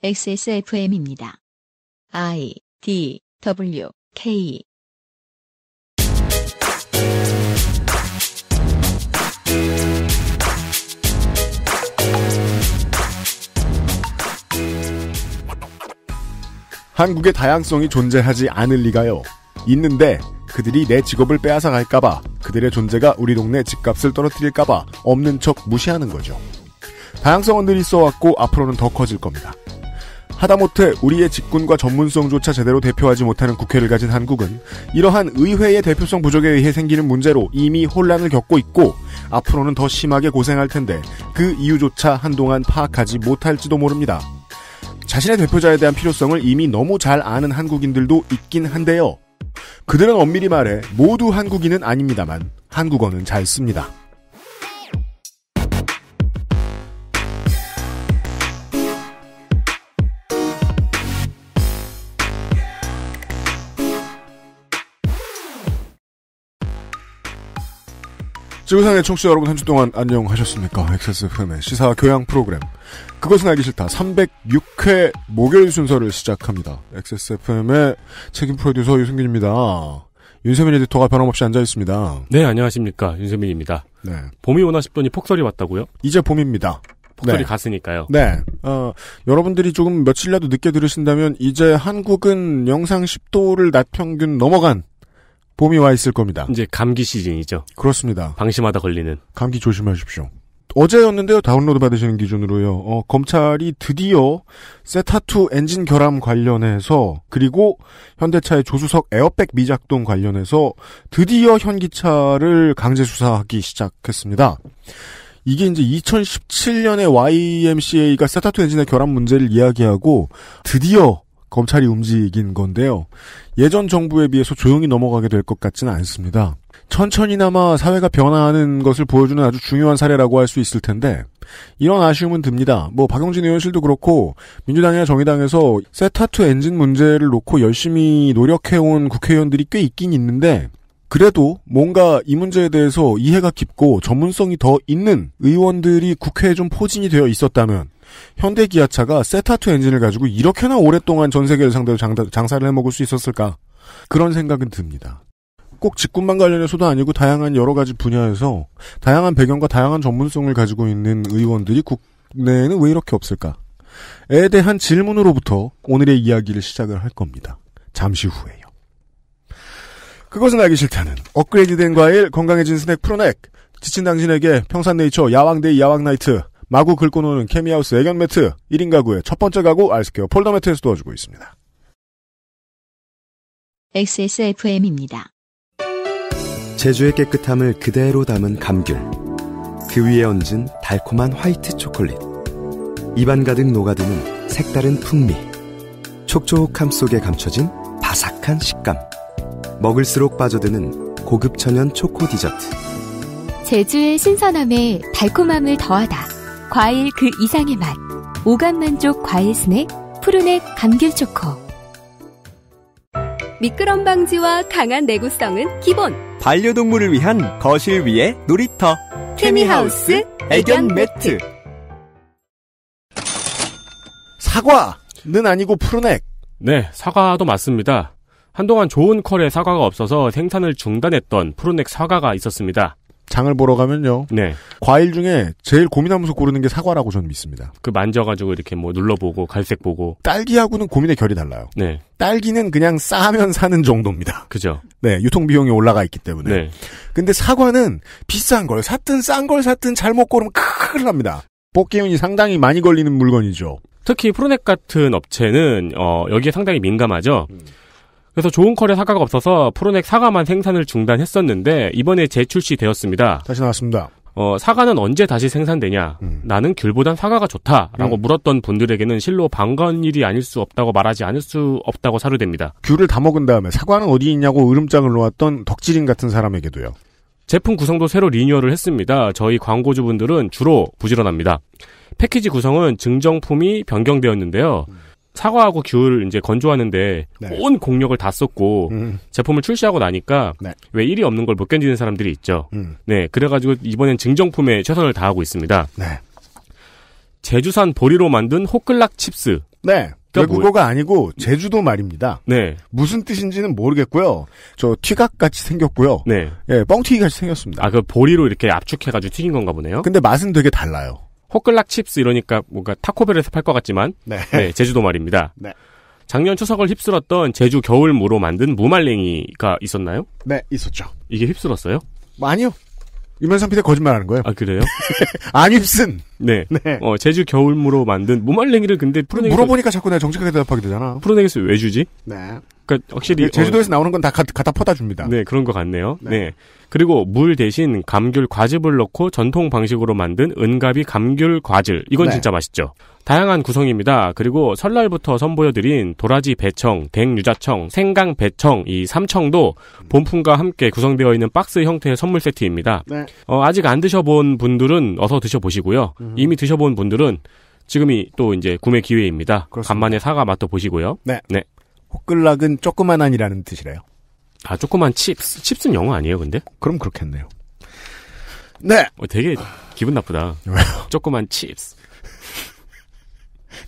XSFM입니다. I D W K 한국의 다양성이 존재하지 않을 리가요. 있는데 그들이 내 직업을 빼앗아 갈까봐 그들의 존재가 우리 동네 집값을 떨어뜨릴까봐 없는 척 무시하는 거죠. 다양성은 늘 있어왔고 앞으로는 더 커질 겁니다. 하다못해 우리의 직군과 전문성조차 제대로 대표하지 못하는 국회를 가진 한국은 이러한 의회의 대표성 부족에 의해 생기는 문제로 이미 혼란을 겪고 있고 앞으로는 더 심하게 고생할 텐데 그 이유조차 한동안 파악하지 못할지도 모릅니다. 자신의 대표자에 대한 필요성을 이미 너무 잘 아는 한국인들도 있긴 한데요. 그들은 엄밀히 말해 모두 한국인은 아닙니다만 한국어는 잘 씁니다. 지구상의 청취자 여러분 한 주 동안 안녕하셨습니까? XSFM의 시사 교양 프로그램 그것은 알기 싫다 306회 목요일 순서를 시작합니다. XSFM의 책임 프로듀서 유승균입니다. 윤세민 에디터가 변함없이 앉아 있습니다. 네, 안녕하십니까. 윤세민입니다. 네. 봄이 오나 싶더니 폭설이 왔다고요? 이제 봄입니다. 폭설이 네. 갔으니까요. 네. 어, 여러분들이 조금 며칠이라도 늦게 들으신다면 이제 한국은 영상 10도를 낮 평균 넘어간 봄이 와 있을 겁니다. 이제 감기 시즌이죠. 그렇습니다. 방심하다 걸리는. 감기 조심하십시오. 어제였는데요. 다운로드 받으시는 기준으로요. 어, 검찰이 드디어 세타2 엔진 결함 관련해서 그리고 현대차의 조수석 에어백 미작동 관련해서 드디어 현기차를 강제 수사하기 시작했습니다. 이게 이제 2017년에 YMCA가 세타2 엔진의 결함 문제를 이야기하고 드디어 검찰이 움직인 건데요. 예전 정부에 비해서 조용히 넘어가게 될 것 같지는 않습니다. 천천히나마 사회가 변화하는 것을 보여주는 아주 중요한 사례라고 할 수 있을 텐데 이런 아쉬움은 듭니다. 뭐 박영진 의원실도 그렇고 민주당이나 정의당에서 세타투 엔진 문제를 놓고 열심히 노력해온 국회의원들이 꽤 있긴 있는데 그래도 뭔가 이 문제에 대해서 이해가 깊고 전문성이 더 있는 의원들이 국회에 좀 포진이 되어 있었다면 현대 기아차가 세타투 엔진을 가지고 이렇게나 오랫동안 전 세계를 상대로 장사를 해먹을 수 있었을까 그런 생각은 듭니다. 꼭 직군만 관련해서도 아니고 다양한 여러 가지 분야에서 다양한 배경과 다양한 전문성을 가지고 있는 의원들이 국내에는 왜 이렇게 없을까에 대한 질문으로부터 오늘의 이야기를 시작을 할 겁니다. 잠시 후에. 그것은 알기 싫다는 업그레이드된 과일 건강해진 스낵 프로넥 지친 당신에게 평산네이처 야왕데이 야왕나이트 마구 긁고 노는 케미하우스 애견 매트 1인 가구의 첫 번째 가구 아이스케어 폴더 매트에서 도와주고 있습니다. XSFM입니다. 제주의 깨끗함을 그대로 담은 감귤 그 위에 얹은 달콤한 화이트 초콜릿 입안 가득 녹아드는 색다른 풍미 촉촉함 속에 감춰진 바삭한 식감 먹을수록 빠져드는 고급 천연 초코 디저트. 제주의 신선함에 달콤함을 더하다. 과일 그 이상의 맛. 오감 만족 과일 스낵 푸르넥 감귤 초코. 미끄럼 방지와 강한 내구성은 기본. 반려동물을 위한 거실 위에 놀이터. 케미하우스 애견 매트. 사과는 아니고 푸르넥. 네, 사과도 맞습니다. 한동안 좋은 컬에 사과가 없어서 생산을 중단했던 프로넥 사과가 있었습니다. 장을 보러 가면요. 네. 과일 중에 제일 고민하면서 고르는 게 사과라고 저는 믿습니다. 그 만져가지고 이렇게 뭐 눌러보고 갈색 보고. 딸기하고는 고민의 결이 달라요. 네. 딸기는 그냥 싸면 사는 정도입니다. 그죠. 네. 유통 비용이 올라가 있기 때문에. 네. 근데 사과는 비싼 걸 샀든 싼 걸 샀든 잘못 고르면 큰일 납니다. 뽑기운이 상당히 많이 걸리는 물건이죠. 특히 프로넥 같은 업체는 어, 여기에 상당히 민감하죠. 음. 그래서 좋은 컬의 사과가 없어서 프로넥 사과만 생산을 중단했었는데 이번에 재출시되었습니다. 다시 나왔습니다. 어, 사과는 언제 다시 생산되냐? 음. 나는 귤보단 사과가 좋다라고 음. 물었던 분들에게는 실로 반가운 일이 아닐 수 없다고 말하지 않을 수 없다고 사료됩니다. 귤을 다 먹은 다음에 사과는 어디 있냐고 으름장을 놓았던 덕질인 같은 사람에게도요. 제품 구성도 새로 리뉴얼을 했습니다. 저희 광고주분들은 주로 부지런합니다. 패키지 구성은 증정품이 변경되었는데요. 음. 사과하고 귤 이제 건조하는데 네. 온 공력을 다 썼고 음. 제품을 출시하고 나니까 네. 왜 일이 없는 걸 못 견디는 사람들이 있죠. 음. 네, 그래가지고 이번엔 증정품에 최선을 다하고 있습니다. 네. 제주산 보리로 만든 호클락 칩스. 네. 그러니 외국어가 뭐... 아니고 제주도 말입니다. 네. 무슨 뜻인지는 모르겠고요. 저 튀각 같이 생겼고요. 네. 예, 뻥튀기 같이 생겼습니다. 아, 그 보리로 이렇게 압축해가지고 튀긴 건가 보네요. 근데 맛은 되게 달라요. 호클락 칩스 이러니까 뭔가 타코벨에서 팔 것 같지만 네. 네. 제주도 말입니다. 네. 작년 추석을 휩쓸었던 제주 겨울무로 만든 무말랭이가 있었나요? 네, 있었죠. 이게 휩쓸었어요? 뭐, 아니요. 이면상 피디 거짓말하는 거예요? 아 그래요? 아 입슨. 네. 네. 어 제주 겨울무로 만든 무말랭이를 근데 풀어 물어보니까 자꾸 내가 정직하게 대답하게 되잖아. 풀어내기에서 왜 주지? 네. 그러니까 확실히 네, 제주도에서 어, 나오는 건 다 갖다 퍼다 줍니다. 네 그런 것 같네요. 네. 네. 그리고 물 대신 감귤 과즙을 넣고 전통 방식으로 만든 은갑이 감귤 과즙 이건 네. 진짜 맛있죠. 다양한 구성입니다. 그리고 설날부터 선보여드린 도라지 배청, 댕유자청, 생강 배청 이 삼청도 본품과 함께 구성되어 있는 박스 형태의 선물 세트입니다. 네. 어, 아직 안 드셔본 분들은 어서 드셔보시고요. 음. 이미 드셔본 분들은 지금이 또 이제 구매 기회입니다. 그렇습니다. 간만에 사과 맛도 보시고요. 네. 네. 호끌락은 조그만한이라는 뜻이래요. 아, 조그만 칩스. 칩스는 영어 아니에요, 근데? 그럼 그렇겠네요. 네. 어, 되게 기분 나쁘다. 왜요? 조그만 칩스.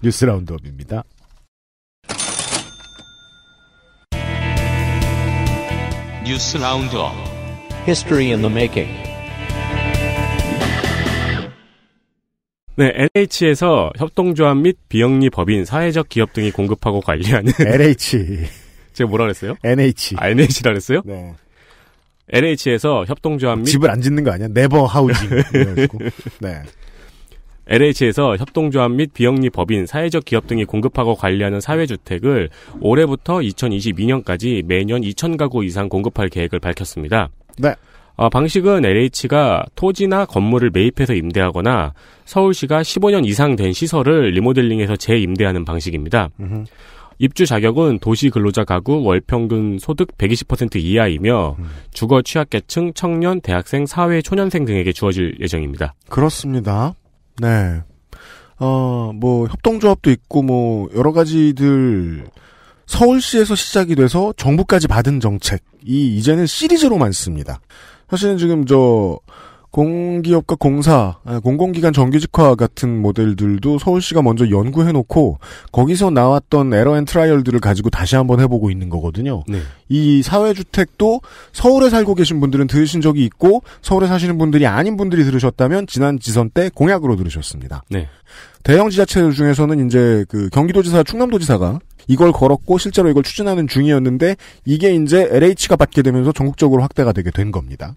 뉴스 라운드업입니다. 뉴스 라운드업 History in the Making 네, LH에서 협동조합 및 비영리 법인 사회적 기업 등이 공급하고 관리하는 LH 제가 뭐라 그랬어요? NH 아, NH라 그랬어요? 네. NH에서 협동조합 및 집을 안 짓는 거 아니야? 네버 하우징 네. LH에서 협동조합 및 비영리 법인, 사회적 기업 등이 공급하고 관리하는 사회주택을 올해부터 2022년까지 매년 2,000가구 이상 공급할 계획을 밝혔습니다. 네. 어, 방식은 LH가 토지나 건물을 매입해서 임대하거나 서울시가 15년 이상 된 시설을 리모델링해서 재임대하는 방식입니다. 음흠. 입주 자격은 도시 근로자 가구 월 평균 소득 120% 이하이며 음. 주거 취약계층, 청년, 대학생, 사회 초년생 등에게 주어질 예정입니다. 그렇습니다. 네. 어, 뭐, 협동조합도 있고, 뭐, 여러 가지들, 서울시에서 시작이 돼서 정부까지 받은 정책이 이제는 시리즈로 많습니다. 사실은 지금 저, 공기업과 공사, 아, 공공기관 정규직화 같은 모델들도 서울시가 먼저 연구해놓고 거기서 나왔던 에러 앤 트라이얼들을 가지고 다시 한번 해보고 있는 거거든요. 네. 이 사회주택도 서울에 살고 계신 분들은 들으신 적이 있고 서울에 사시는 분들이 아닌 분들이 들으셨다면 지난 지선 때 공약으로 들으셨습니다. 네. 대형 지자체 들 중에서는 이제 그 경기도지사, 충남도지사가 이걸 걸었고 실제로 이걸 추진하는 중이었는데 이게 이제 LH가 받게 되면서 전국적으로 확대가 되게 된 겁니다.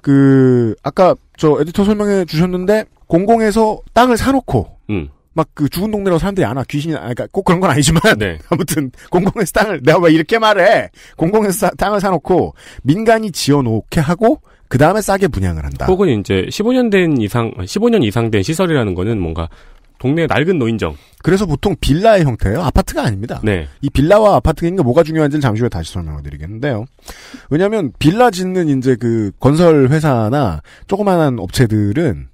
그 아까 저 에디터 설명해 주셨는데 공공에서 땅을 사놓고 음. 막그 죽은 동네로 사람들이 안 와. 귀신이, 아, 그니까 꼭 그런 건 아니지만. 네. 아무튼, 공공에서 땅을, 내가 왜 이렇게 말해! 공공에서 사, 땅을 사놓고, 민간이 지어놓게 하고, 그 다음에 싸게 분양을 한다. 혹은 이제 15년 된 이상, 15년 이상 된 시설이라는 거는 뭔가 동네 낡은 노인정. 그래서 보통 빌라의 형태예요. 아파트가 아닙니다. 네. 이 빌라와 아파트 개념이 뭐가 중요한지는 잠시 후에 다시 설명을 드리겠는데요. 왜냐하면 빌라 짓는 이제 그 건설 회사나 조그마한 업체들은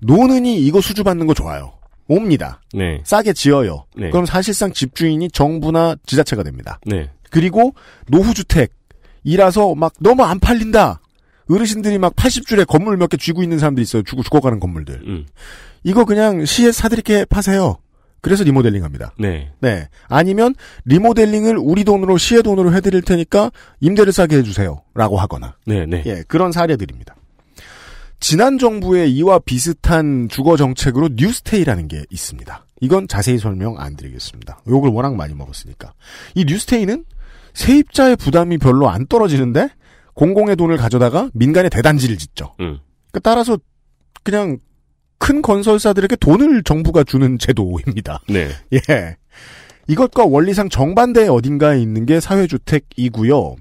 노는이 이거 수주 받는 거 좋아요. 옵니다. 네. 싸게 지어요. 네. 그럼 사실상 집주인이 정부나 지자체가 됩니다. 네. 그리고 노후주택이라서 막 너무 안 팔린다. 어르신들이 막 80줄에 건물 몇 개 쥐고 있는 사람들이 있어요. 죽어, 죽어가는 건물들. 음. 이거 그냥 시에 사드릴게 파세요. 그래서 리모델링 합니다. 네. 네. 아니면 리모델링을 우리 돈으로 시의 돈으로 해드릴 테니까 임대를 싸게 해주세요. 라고 하거나. 네, 네. 예, 그런 사례들입니다. 지난 정부의 이와 비슷한 주거 정책으로 뉴스테이라는 게 있습니다. 이건 자세히 설명 안 드리겠습니다. 욕을 워낙 많이 먹었으니까. 이 뉴스테이는 세입자의 부담이 별로 안 떨어지는데 공공의 돈을 가져다가 민간의 대단지를 짓죠. 음. 그러니까 따라서 그냥 큰 건설사들에게 돈을 정부가 주는 제도입니다. 네. 예. 이것과 원리상 정반대의 어딘가에 있는 게 사회주택이고요.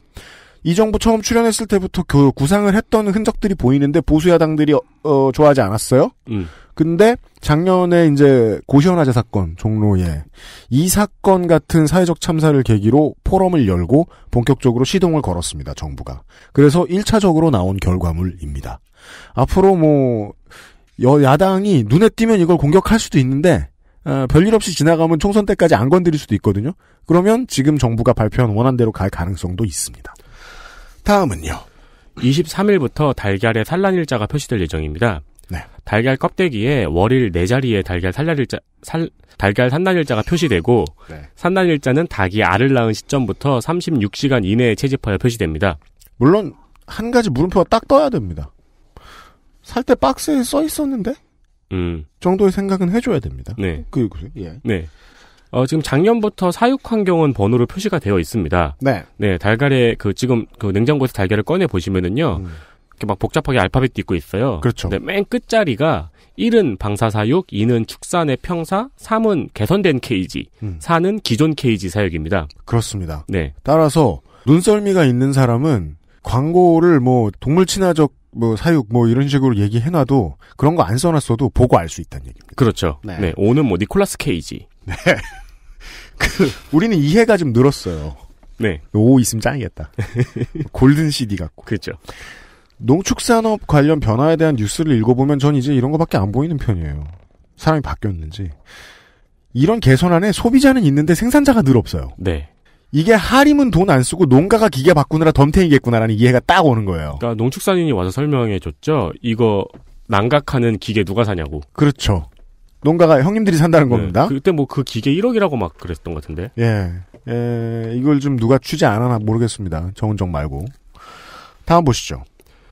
이 정부 처음 출연했을 때부터 그 구상을 했던 흔적들이 보이는데 보수야당들이 어, 어, 좋아하지 않았어요. 음. 근데 작년에 이제 고시원화재 사건 종로에 이 사건 같은 사회적 참사를 계기로 포럼을 열고 본격적으로 시동을 걸었습니다. 정부가. 그래서 1차적으로 나온 결과물입니다. 앞으로 뭐 여, 야당이 눈에 띄면 이걸 공격할 수도 있는데 어, 별일 없이 지나가면 총선 때까지 안 건드릴 수도 있거든요. 그러면 지금 정부가 발표한 원안대로 갈 가능성도 있습니다. 다음은요. 23일부터 달걀의 산란일자가 표시될 예정입니다. 네. 달걀 껍데기에 월일 네자리에 달걀 산란일자 살, 달걀 산란일자가 표시되고 네. 산란일자는 닭이 알을 낳은 시점부터 36시간 이내에 채집하여 표시됩니다. 물론 한 가지 물음표가 딱 떠야 됩니다. 살때 박스에 써 있었는데? 음. 정도의 생각은 해줘야 됩니다. 네. 그, 그, 예. 네. 어, 지금 작년부터 사육환경은 번호로 표시가 되어 있습니다. 네. 네, 달걀에 그 지금 그 냉장고에서 달걀을 꺼내 보시면은요. 음. 이렇게 막 복잡하게 알파벳도 있고 있어요. 그렇죠. 근데 맨 끝자리가 1은 방사사육, 2는 축산의 평사, 3은 개선된 케이지, 음. 4는 기존 케이지 사육입니다. 그렇습니다. 네. 따라서 눈썰미가 있는 사람은 광고를 뭐 동물 친화적 뭐 사육 뭐 이런 식으로 얘기해놔도 그런 거 안 써놨어도 보고 알 수 있다는 얘기입니다. 그렇죠. 네. 네. 오는 뭐 니콜라스 케이지. 네. 그 우리는 이해가 좀 늘었어요. 네. 오 있으면 짱이겠다. 골든 CD 같고. 그렇죠. 농축산업 관련 변화에 대한 뉴스를 읽어보면 전 이제 이런 거밖에 안 보이는 편이에요. 사람이 바뀌었는지. 이런 개선안에 소비자는 있는데 생산자가 늘 없어요. 네. 이게 하림은 돈 안 쓰고 농가가 기계 바꾸느라 덤탱이겠구나라는 이해가 딱 오는 거예요. 그러니까 농축산인이 와서 설명해 줬죠. 이거 난각하는 기계 누가 사냐고. 그렇죠. 농가가 형님들이 산다는 네, 겁니다. 그때 뭐 그 기계 1억이라고 막 그랬던 것 같은데. 예. 예, 이걸 좀 누가 취재 안 하나 모르겠습니다. 정은정 말고. 다음 보시죠.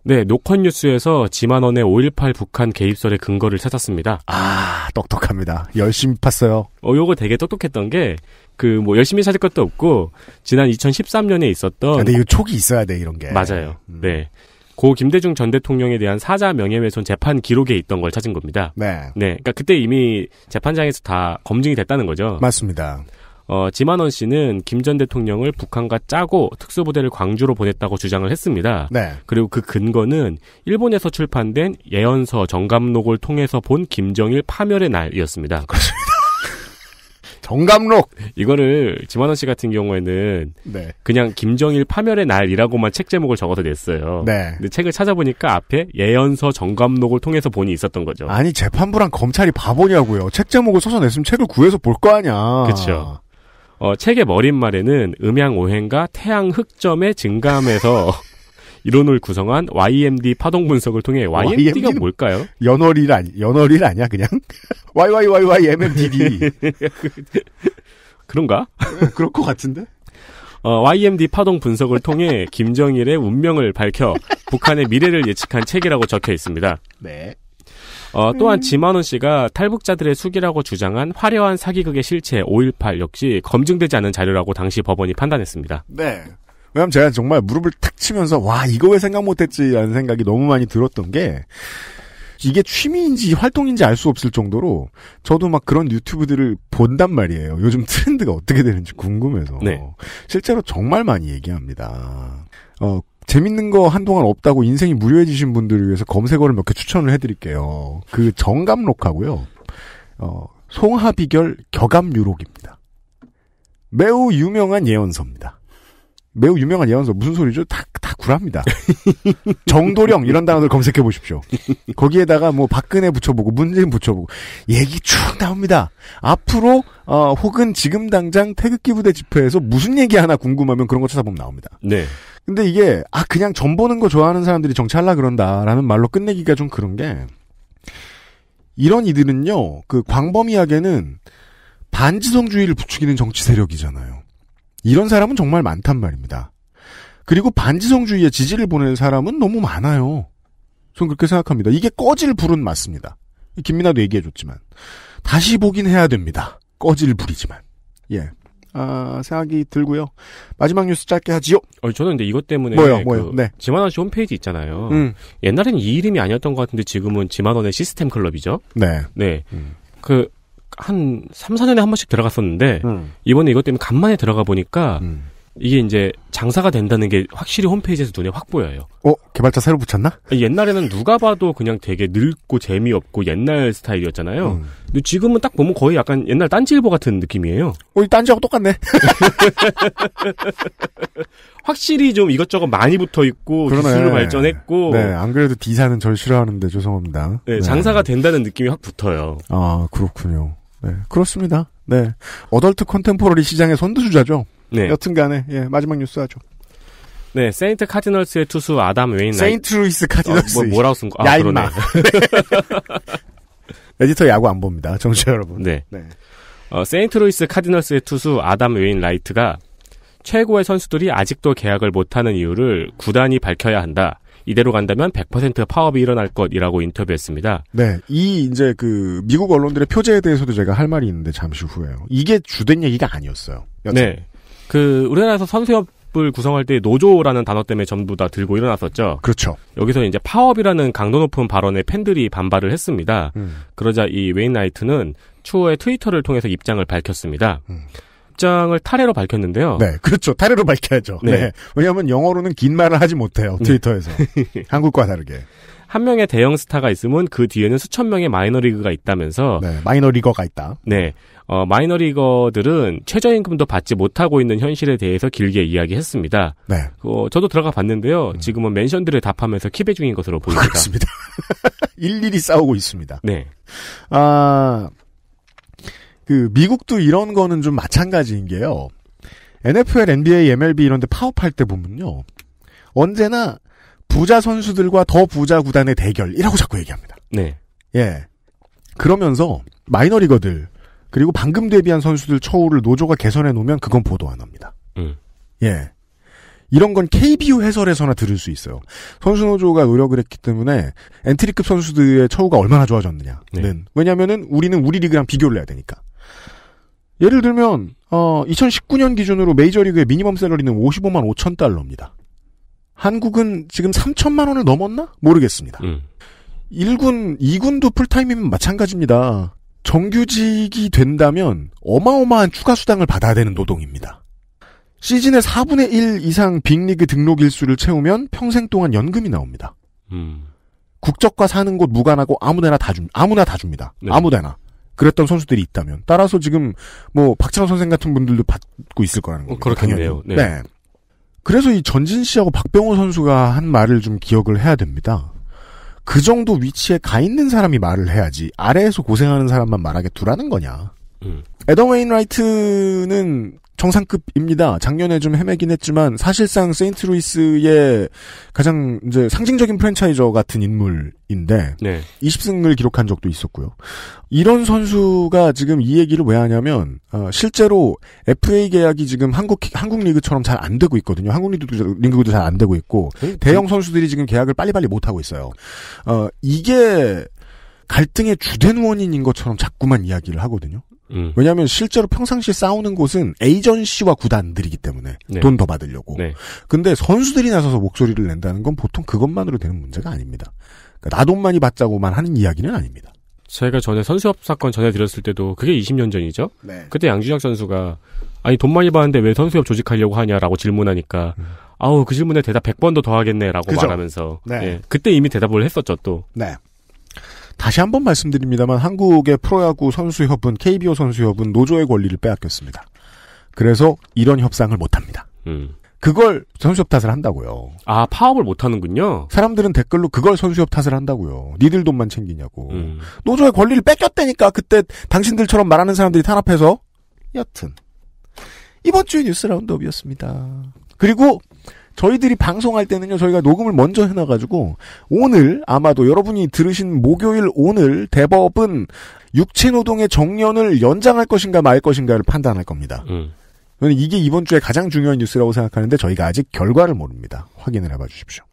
네, 노컷 뉴스에서 지만원의 5.18 북한 개입설의 근거를 찾았습니다. 아, 똑똑합니다. 열심히 팠어요. 어, 요거 되게 똑똑했던 게 그뭐 열심히 찾을 것도 없고 지난 2013년에 있었던 아, 근데 이거 촉이 있어야 돼 이런 게 맞아요. 음. 네. 고 김대중 전 대통령에 대한 사자 명예훼손 재판 기록에 있던 걸 찾은 겁니다. 네. 네. 그러니까 그때 이미 재판장에서 다 검증이 됐다는 거죠. 맞습니다. 어, 지만원 씨는 김 전 대통령을 북한과 짜고 특수부대를 광주로 보냈다고 주장을 했습니다. 네. 그리고 그 근거는 일본에서 출판된 예언서 정감록을 통해서 본 김정일 파멸의 날이었습니다. 그렇습니다. 정감록 이거를 지만원 씨 같은 경우에는 네. 그냥 김정일 파멸의 날이라고만 책 제목을 적어서 냈어요. 네. 근데 책을 찾아보니까 앞에 예언서 정감록을 통해서 본이 있었던 거죠. 아니 재판부랑 검찰이 바보냐고요. 책 제목을 써서 냈으면 책을 구해서 볼 거 아니야. 그렇죠. 어, 책의 머릿말에는 음양 오행과 태양 흑점의 증감에서 이론을 구성한 YMD 파동 분석을 통해 YMD가 뭘까요? 연월일 아니 연월일 아니야 그냥 YYYYMMDD 그런가? 어, 그럴 것 같은데. 어, YMD 파동 분석을 통해 김정일의 운명을 밝혀 북한의 미래를 예측한 책이라고 적혀 있습니다. 네. 어, 또한 음. 지만원 씨가 탈북자들의 숙이라고 주장한 화려한 사기극의 실체 5.18 역시 검증되지 않은 자료라고 당시 법원이 판단했습니다. 네. 왜냐면 제가 정말 무릎을 탁 치면서 와 이거 왜 생각 못했지라는 생각이 너무 많이 들었던 게 이게 취미인지 활동인지 알 수 없을 정도로 저도 막 그런 유튜브들을 본단 말이에요. 요즘 트렌드가 어떻게 되는지 궁금해서 네. 실제로 정말 많이 얘기합니다. 어, 재밌는 거 한동안 없다고 인생이 무료해지신 분들을 위해서 검색어를 몇 개 추천을 해드릴게요. 그 정감록하고요. 어, 송하비결 격암유록입니다. 매우 유명한 예언서입니다. 매우 유명한 예언서 무슨 소리죠? 다, 다 구랍니다. 정도령 이런 단어를 검색해 보십시오. 거기에다가 뭐 박근혜 붙여보고 문재인 붙여보고 얘기 쭉 나옵니다. 앞으로 어, 혹은 지금 당장 태극기 부대 집회에서 무슨 얘기 하나 궁금하면 그런 거 찾아보면 나옵니다. 네. 근데 이게 아 그냥 전 보는 거 좋아하는 사람들이 정치할라 그런다라는 말로 끝내기가 좀 그런 게 이런 이들은요 그 광범위하게는 반지성주의를 부추기는 정치 세력이잖아요. 이런 사람은 정말 많단 말입니다. 그리고 반지성주의에 지지를 보낸 사람은 너무 많아요. 저는 그렇게 생각합니다. 이게 꺼질 불은 맞습니다. 김민아도 얘기해줬지만 다시 보긴 해야 됩니다. 꺼질 불이지만 예. 아, 생각이 들고요. 마지막 뉴스 짧게 하지요. 어, 저는 근데 이것 때문에 뭐요, 그 뭐요. 그 네. 지만원 씨 홈페이지 있잖아요. 음. 옛날에는 이 이름이 아니었던 것 같은데 지금은 지만원의 시스템 클럽이죠. 네. 네. 음. 그한 3, 4년에 한 번씩 들어갔었는데 음. 이번에 이것 때문에 간만에 들어가 보니까 음. 이게 이제 장사가 된다는 게 확실히 홈페이지에서 눈에 확 보여요. 어? 개발자 새로 붙였나? 옛날에는 누가 봐도 그냥 되게 늙고 재미없고 옛날 스타일이었잖아요. 음. 근데 지금은 딱 보면 거의 약간 옛날 딴지일보 같은 느낌이에요. 어, 이 딴지하고 똑같네. 확실히 좀 이것저것 많이 붙어 있고 그러네. 기술로 발전했고. 네, 안 그래도 D사는 절 싫어하는데 죄송합니다. 네, 네. 장사가 된다는 느낌이 확 붙어요. 아, 그렇군요. 네, 그렇습니다. 네. 어덜트 컨템포러리 시장의 선두주자죠. 네. 여튼간에, 예, 마지막 뉴스 하죠. 네, 세인트 카디널스의 투수 아담 웨인 세인트 루이스 카디널스. 어, 뭐, 라고 쓴 거? 아, 야인마. 에디터 야구 안 봅니다. 정치 여러분. 네. 네. 어, 세인트 루이스 카디널스의 투수 아담 웨인 라이트가 최고의 선수들이 아직도 계약을 못하는 이유를 구단이 밝혀야 한다. 이대로 간다면 100% 파업이 일어날 것이라고 인터뷰했습니다. 네, 이 이제 그 미국 언론들의 표제에 대해서도 제가 할 말이 있는데 잠시 후에요. 이게 주된 얘기가 아니었어요. 여튼. 네, 그 우리나라에서 선수협 을 구성할 때 노조라는 단어 때문에 전부 다 들고 일어났었죠. 그렇죠. 여기서 이제 파업이라는 강도 높은 발언에 팬들이 반발을 했습니다. 음. 그러자 이 웨인나이트는 추후에 트위터를 통해서 입장을 밝혔습니다. 음. 입장을 탈해로 밝혔는데요. 네, 그렇죠. 탈해로 밝혀야죠. 네. 네. 왜냐하면 영어로는 긴 말을 하지 못해요. 네. 트위터에서. 네. 한국과 다르게. 한 명의 대형 스타가 있으면 그 뒤에는 수천 명의 마이너리그가 있다면서 네, 마이너리거가 있다. 네. 어, 마이너리거들은 최저임금도 받지 못하고 있는 현실에 대해서 길게 이야기했습니다. 네. 어, 저도 들어가 봤는데요. 음. 지금은 멘션들을 답하면서 키배 중인 것으로 보입니다. 그렇습니다. 일일이 싸우고 있습니다. 네. 아, 그 미국도 이런 거는 좀 마찬가지인 게요. NFL, NBA, MLB 이런 데 파업할 때 보면요. 언제나 부자 선수들과 더 부자 구단의 대결이라고 자꾸 얘기합니다. 네. 예. 그러면서 마이너리거들 그리고 방금 데뷔한 선수들 처우를 노조가 개선해 놓으면 그건 보도 안 합니다. 음. 예. 이런 건 KBO 해설에서나 들을 수 있어요. 선수 노조가 노력을 했기 때문에 엔트리급 선수들의 처우가 얼마나 좋아졌느냐는 네. 왜냐면은 우리는 우리 리그랑 비교를 해야 되니까. 예를 들면 어, 2019년 기준으로 메이저리그의 미니멈 셀러리는 55만 5천 달러입니다. 한국은 지금 3천만 원을 넘었나? 모르겠습니다. 음. 1군, 2군도 풀타임이면 마찬가지입니다. 정규직이 된다면 어마어마한 추가 수당을 받아야 되는 노동입니다. 시즌의 4분의 1 이상 빅리그 등록 일수를 채우면 평생 동안 연금이 나옵니다. 음. 국적과 사는 곳 무관하고 아무데나 다 줍, 아무나 다 줍니다. 네. 아무데나. 그랬던 선수들이 있다면 따라서 지금 뭐 박찬호 선생 같은 분들도 받고 있을 거라는 어, 거예요. 그렇겠네요. 네. 네. 그래서 이 전진 씨하고 박병호 선수가 한 말을 좀 기억을 해야 됩니다. 그 정도 위치에 가 있는 사람이 말을 해야지 아래에서 고생하는 사람만 말하게 두라는 거냐. 음. 에덤 웨인라이트는 정상급입니다. 작년에 좀 헤매긴 했지만 사실상 세인트루이스의 가장 이제 상징적인 프랜차이저 같은 인물인데 네. 20승을 기록한 적도 있었고요. 이런 선수가 지금 이 얘기를 왜 하냐면 어, 실제로 FA 계약이 지금 한국 한국 리그처럼 잘 안 되고 있거든요. 한국 리그도 리그도 잘 안 되고 있고 네? 대형 선수들이 지금 계약을 빨리빨리 못 하고 있어요. 어, 이게 갈등의 주된 원인인 것처럼 자꾸만 이야기를 하거든요. 음. 왜냐하면 실제로 평상시 싸우는 곳은 에이전시와 구단들이기 때문에 네. 돈더 받으려고. 네. 근데 선수들이 나서서 목소리를 낸다는 건 보통 그것만으로 되는 문제가 아닙니다. 그러니까 나 돈만이 받자고만 하는 이야기는 아닙니다. 저희가 전에 선수협 사건 전해드렸을 때도 그게 20년 전이죠. 네. 그때 양준혁 선수가 아니 돈 많이 받는데 왜 선수협 조직하려고 하냐라고 질문하니까 음. 아우 그 질문에 대답 100번도 더 하겠네라고 그죠? 말하면서 네. 예, 그때 이미 대답을 했었죠 또. 네. 다시 한번 말씀드립니다만 한국의 프로야구 선수협은 KBO 선수협은 노조의 권리를 빼앗겼습니다. 그래서 이런 협상을 못합니다. 음. 그걸 선수협 탓을 한다고요. 아 파업을 못 하는군요. 사람들은 댓글로 그걸 선수협 탓을 한다고요. 니들 돈만 챙기냐고. 음. 노조의 권리를 뺏겼다니까 그때 당신들처럼 말하는 사람들이 탄압해서 여튼 이번 주의 뉴스 라운드업이었습니다. 그리고 저희들이 방송할 때는요, 저희가 녹음을 먼저 해놔가지고, 오늘, 아마도 여러분이 들으신 목요일 오늘 대법은 육체노동의 정년을 연장할 것인가 말 것인가를 판단할 겁니다. 음. 저는 이게 이번 주에 가장 중요한 뉴스라고 생각하는데 저희가 아직 결과를 모릅니다. 확인을 해봐 주십시오.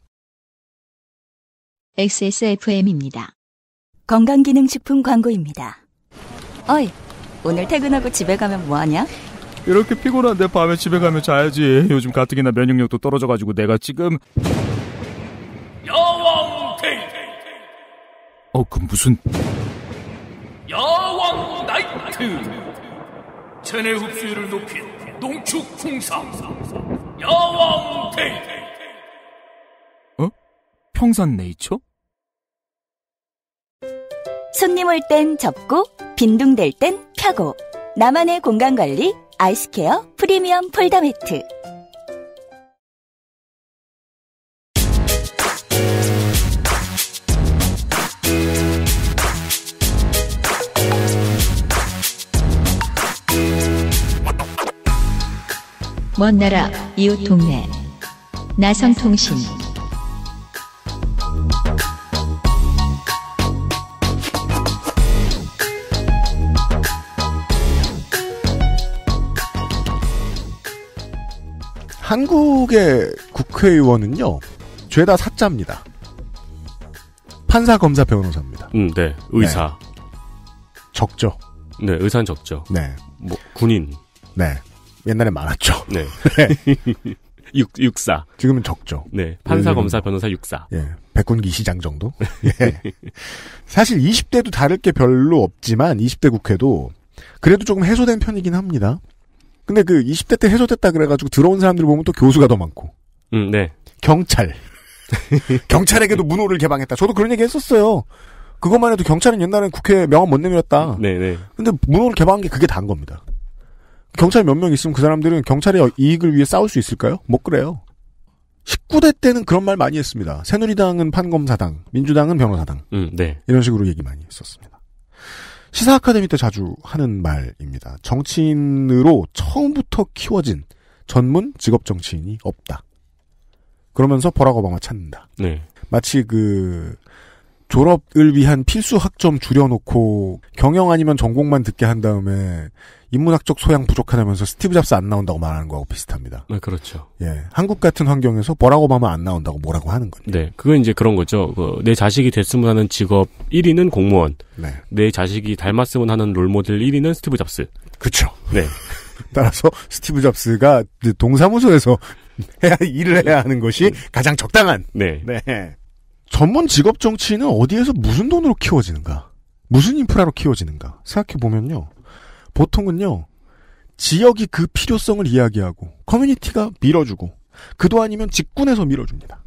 XSFM입니다. 건강기능식품 광고입니다. 어이, 오늘 퇴근하고 집에 가면 뭐하냐? 이렇게 피곤한데 밤에 집에 가면 자야지. 요즘 가뜩이나 면역력도 떨어져가지고 내가 지금 여왕 데이 어그 무슨 야왕 나이트 체내 흡수율을 높인 농축 풍상 야왕 데이 어 평산 네이처? 손님 올 땐 접고 빈둥댈 땐 펴고 나만의 공간 관리 아이스케어 프리미엄 폴더 매트. 먼 나라 이웃 동네 나성통신 한국의 국회의원은요 죄다 사자입니다. 판사, 검사, 변호사입니다. 음, 네, 의사 네. 적죠. 네, 의사는 적죠. 네, 뭐 군인. 네, 옛날에 많았죠. 네, 네. 육, 육사. 지금은 적죠. 네. 판사, 검사, 변호사, 육사. 예. 백군기 시장 정도? 예. 사실 20대도 다를 게 별로 없지만, 20대 국회도 그래도 조금 해소된 편이긴 합니다. 근데 그 20대 때 해소됐다 그래가지고 들어온 사람들 보면 또 교수가 더 많고. 음, 네. 경찰. 경찰에게도 문호를 개방했다. 저도 그런 얘기 했었어요. 그것만 해도 경찰은 옛날엔 국회 명함 못 내밀었다. 네네. 네. 근데 문호를 개방한 게 그게 다인 겁니다. 경찰 몇 명 있으면 그 사람들은 경찰의 이익을 위해 싸울 수 있을까요? 못 그래요. 19대 때는 그런 말 많이 했습니다. 새누리당은 판검사당, 민주당은 변호사당. 음, 네. 이런 식으로 얘기 많이 했었습니다. 시사 아카데미 때 자주 하는 말입니다. 정치인으로 처음부터 키워진 전문 직업 정치인이 없다. 그러면서 버락 오바마 찾는다. 네. 마치 그 졸업을 위한 필수 학점 줄여놓고 경영 아니면 전공만 듣게 한 다음에 인문학적 소양 부족하다면서 스티브 잡스 안 나온다고 말하는 거하고 비슷합니다. 네, 그렇죠. 예, 한국 같은 환경에서 뭐라고 하면 안 나온다고 뭐라고 하는 거죠. 네, 그건 이제 그런 거죠. 그, 내 자식이 됐으면 하는 직업 1위는 공무원. 네. 내 자식이 닮았으면 하는 롤모델 1위는 스티브 잡스. 그렇죠. 네. 따라서 스티브 잡스가 동사무소에서 해야, 일을 해야 하는 것이 음. 가장 적당한. 네. 네. 전문 직업 정치인은 어디에서 무슨 돈으로 키워지는가? 무슨 인프라로 키워지는가? 생각해보면요. 보통은요, 지역이 그 필요성을 이야기하고, 커뮤니티가 밀어주고, 그도 아니면 직군에서 밀어줍니다.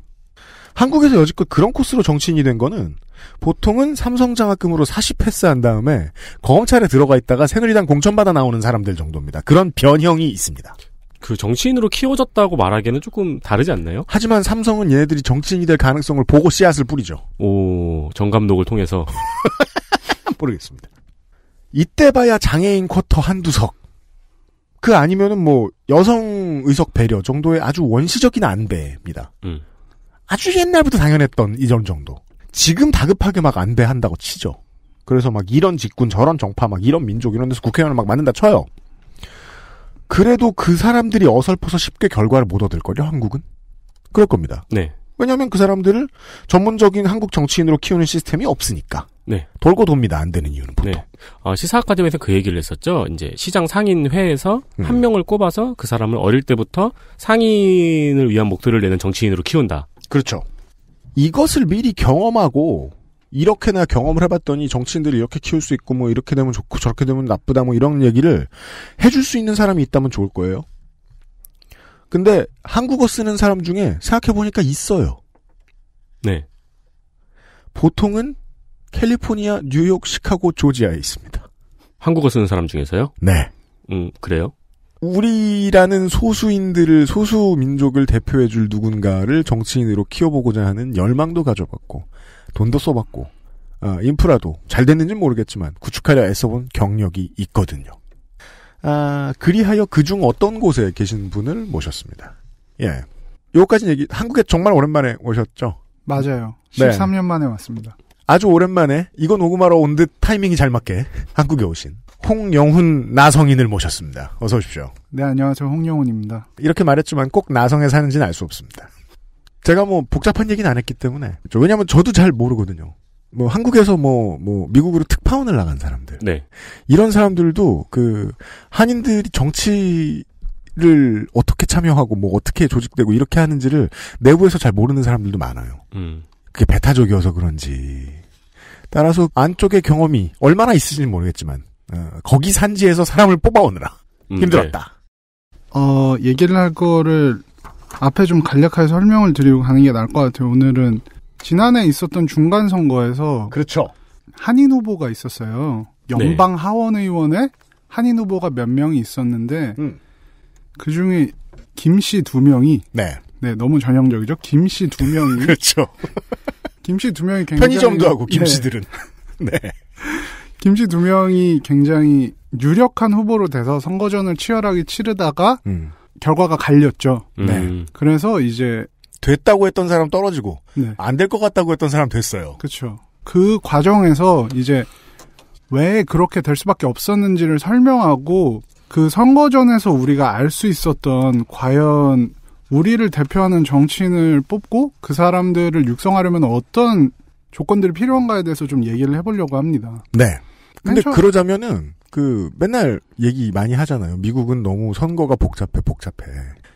한국에서 여지껏 그런 코스로 정치인이 된 거는 보통은 삼성장학금으로 40패스 한 다음에 검찰에 들어가 있다가 새누리당 공천받아 나오는 사람들 정도입니다. 그런 변형이 있습니다. 그 정치인으로 키워졌다고 말하기에는 조금 다르지 않나요? 하지만 삼성은 얘네들이 정치인이 될 가능성을 보고 씨앗을 뿌리죠. 오, 정감독을 통해서. 모르겠습니다. 이때 봐야 장애인 쿼터 한두 석. 그 아니면은 뭐 여성 의석 배려 정도의 아주 원시적인 안배입니다. 음. 아주 옛날부터 당연했던 이전 정도. 지금 다급하게 막 안배한다고 치죠. 그래서 막 이런 직군 저런 정파 막 이런 민족 이런 데서 국회의원을 막 만든다 쳐요. 그래도 그 사람들이 어설퍼서 쉽게 결과를 못 얻을 거요 한국은 그럴 겁니다. 네. 왜냐하면 그 사람들을 전문적인 한국 정치인으로 키우는 시스템이 없으니까. 네. 돌고 돕니다. 안 되는 이유는 보통. 네. 어, 시사 아카데미에서 그 얘기를 했었죠. 이제 시장 상인회에서 음. 한 명을 꼽아서 그 사람을 어릴 때부터 상인을 위한 목표를 내는 정치인으로 키운다. 그렇죠. 이것을 미리 경험하고 이렇게나 경험을 해봤더니 정치인들이 이렇게 키울 수 있고 뭐 이렇게 되면 좋고 저렇게 되면 나쁘다 뭐 이런 얘기를 해줄 수 있는 사람이 있다면 좋을 거예요. 근데 한국어 쓰는 사람 중에 생각해보니까 있어요. 네. 보통은 캘리포니아, 뉴욕, 시카고, 조지아에 있습니다. 한국어 쓰는 사람 중에서요? 네. 음, 그래요? 우리라는 소수인들을, 소수민족을 대표해줄 누군가를 정치인으로 키워보고자 하는 열망도 가져봤고, 돈도 써봤고, 아, 인프라도 잘 됐는지는 모르겠지만 구축하려 애써본 경력이 있거든요. 아, 그리하여 그 중 어떤 곳에 계신 분을 모셨습니다. 예. 요까지 얘기, 한국에 정말 오랜만에 오셨죠? 맞아요. 13년 네. 만에 왔습니다. 아주 오랜만에 이건 녹음하러 온 듯 타이밍이 잘 맞게 한국에 오신 홍영훈 나성인을 모셨습니다. 어서 오십시오. 네, 안녕하세요. 홍영훈입니다. 이렇게 말했지만 꼭 나성에 사는지는 알 수 없습니다. 제가 뭐 복잡한 얘기는 안 했기 때문에 왜냐하면 저도 잘 모르거든요. 뭐 한국에서 뭐뭐 뭐 미국으로 특파원을 나간 사람들, 네. 이런 사람들도 그 한인들이 정치를 어떻게 참여하고 뭐 어떻게 조직되고 이렇게 하는지를 내부에서 잘 모르는 사람들도 많아요. 음. 그게 배타적이어서 그런지 따라서 안쪽의 경험이 얼마나 있으신지 모르겠지만 어, 거기 산지에서 사람을 뽑아오느라 음, 힘들었다. 네. 어 얘기를 할 거를 앞에 좀 간략하게 설명을 드리고 가는 게 나을 것 같아요. 오늘은 지난해 있었던 중간 선거에서 그렇죠. 한인 후보가 있었어요. 연방 네. 하원 의원에 한인 후보가 몇 명이 있었는데 음. 그 중에 김 씨 두 명이 네. 네, 너무 전형적이죠. 김 씨 두 명이 그렇죠. 김 씨 두 명이 굉장히 편의점도 하고 김 씨들은 네. 네. 김씨 두 명이 굉장히 유력한 후보로 돼서 선거전을 치열하게 치르다가 음. 결과가 갈렸죠. 음. 네. 그래서 이제 됐다고 했던 사람 떨어지고 네. 안될 것 같다고 했던 사람 됐어요. 그렇죠. 그 과정에서 이제 왜 그렇게 될 수밖에 없었는지를 설명하고 그 선거전에서 우리가 알 수 있었던 과연 우리를 대표하는 정치인을 뽑고 그 사람들을 육성하려면 어떤 조건들이 필요한가에 대해서 좀 얘기를 해보려고 합니다. 네. 근데 맨처... 그러자면은 그 맨날 얘기 많이 하잖아요. 미국은 너무 선거가 복잡해, 복잡해.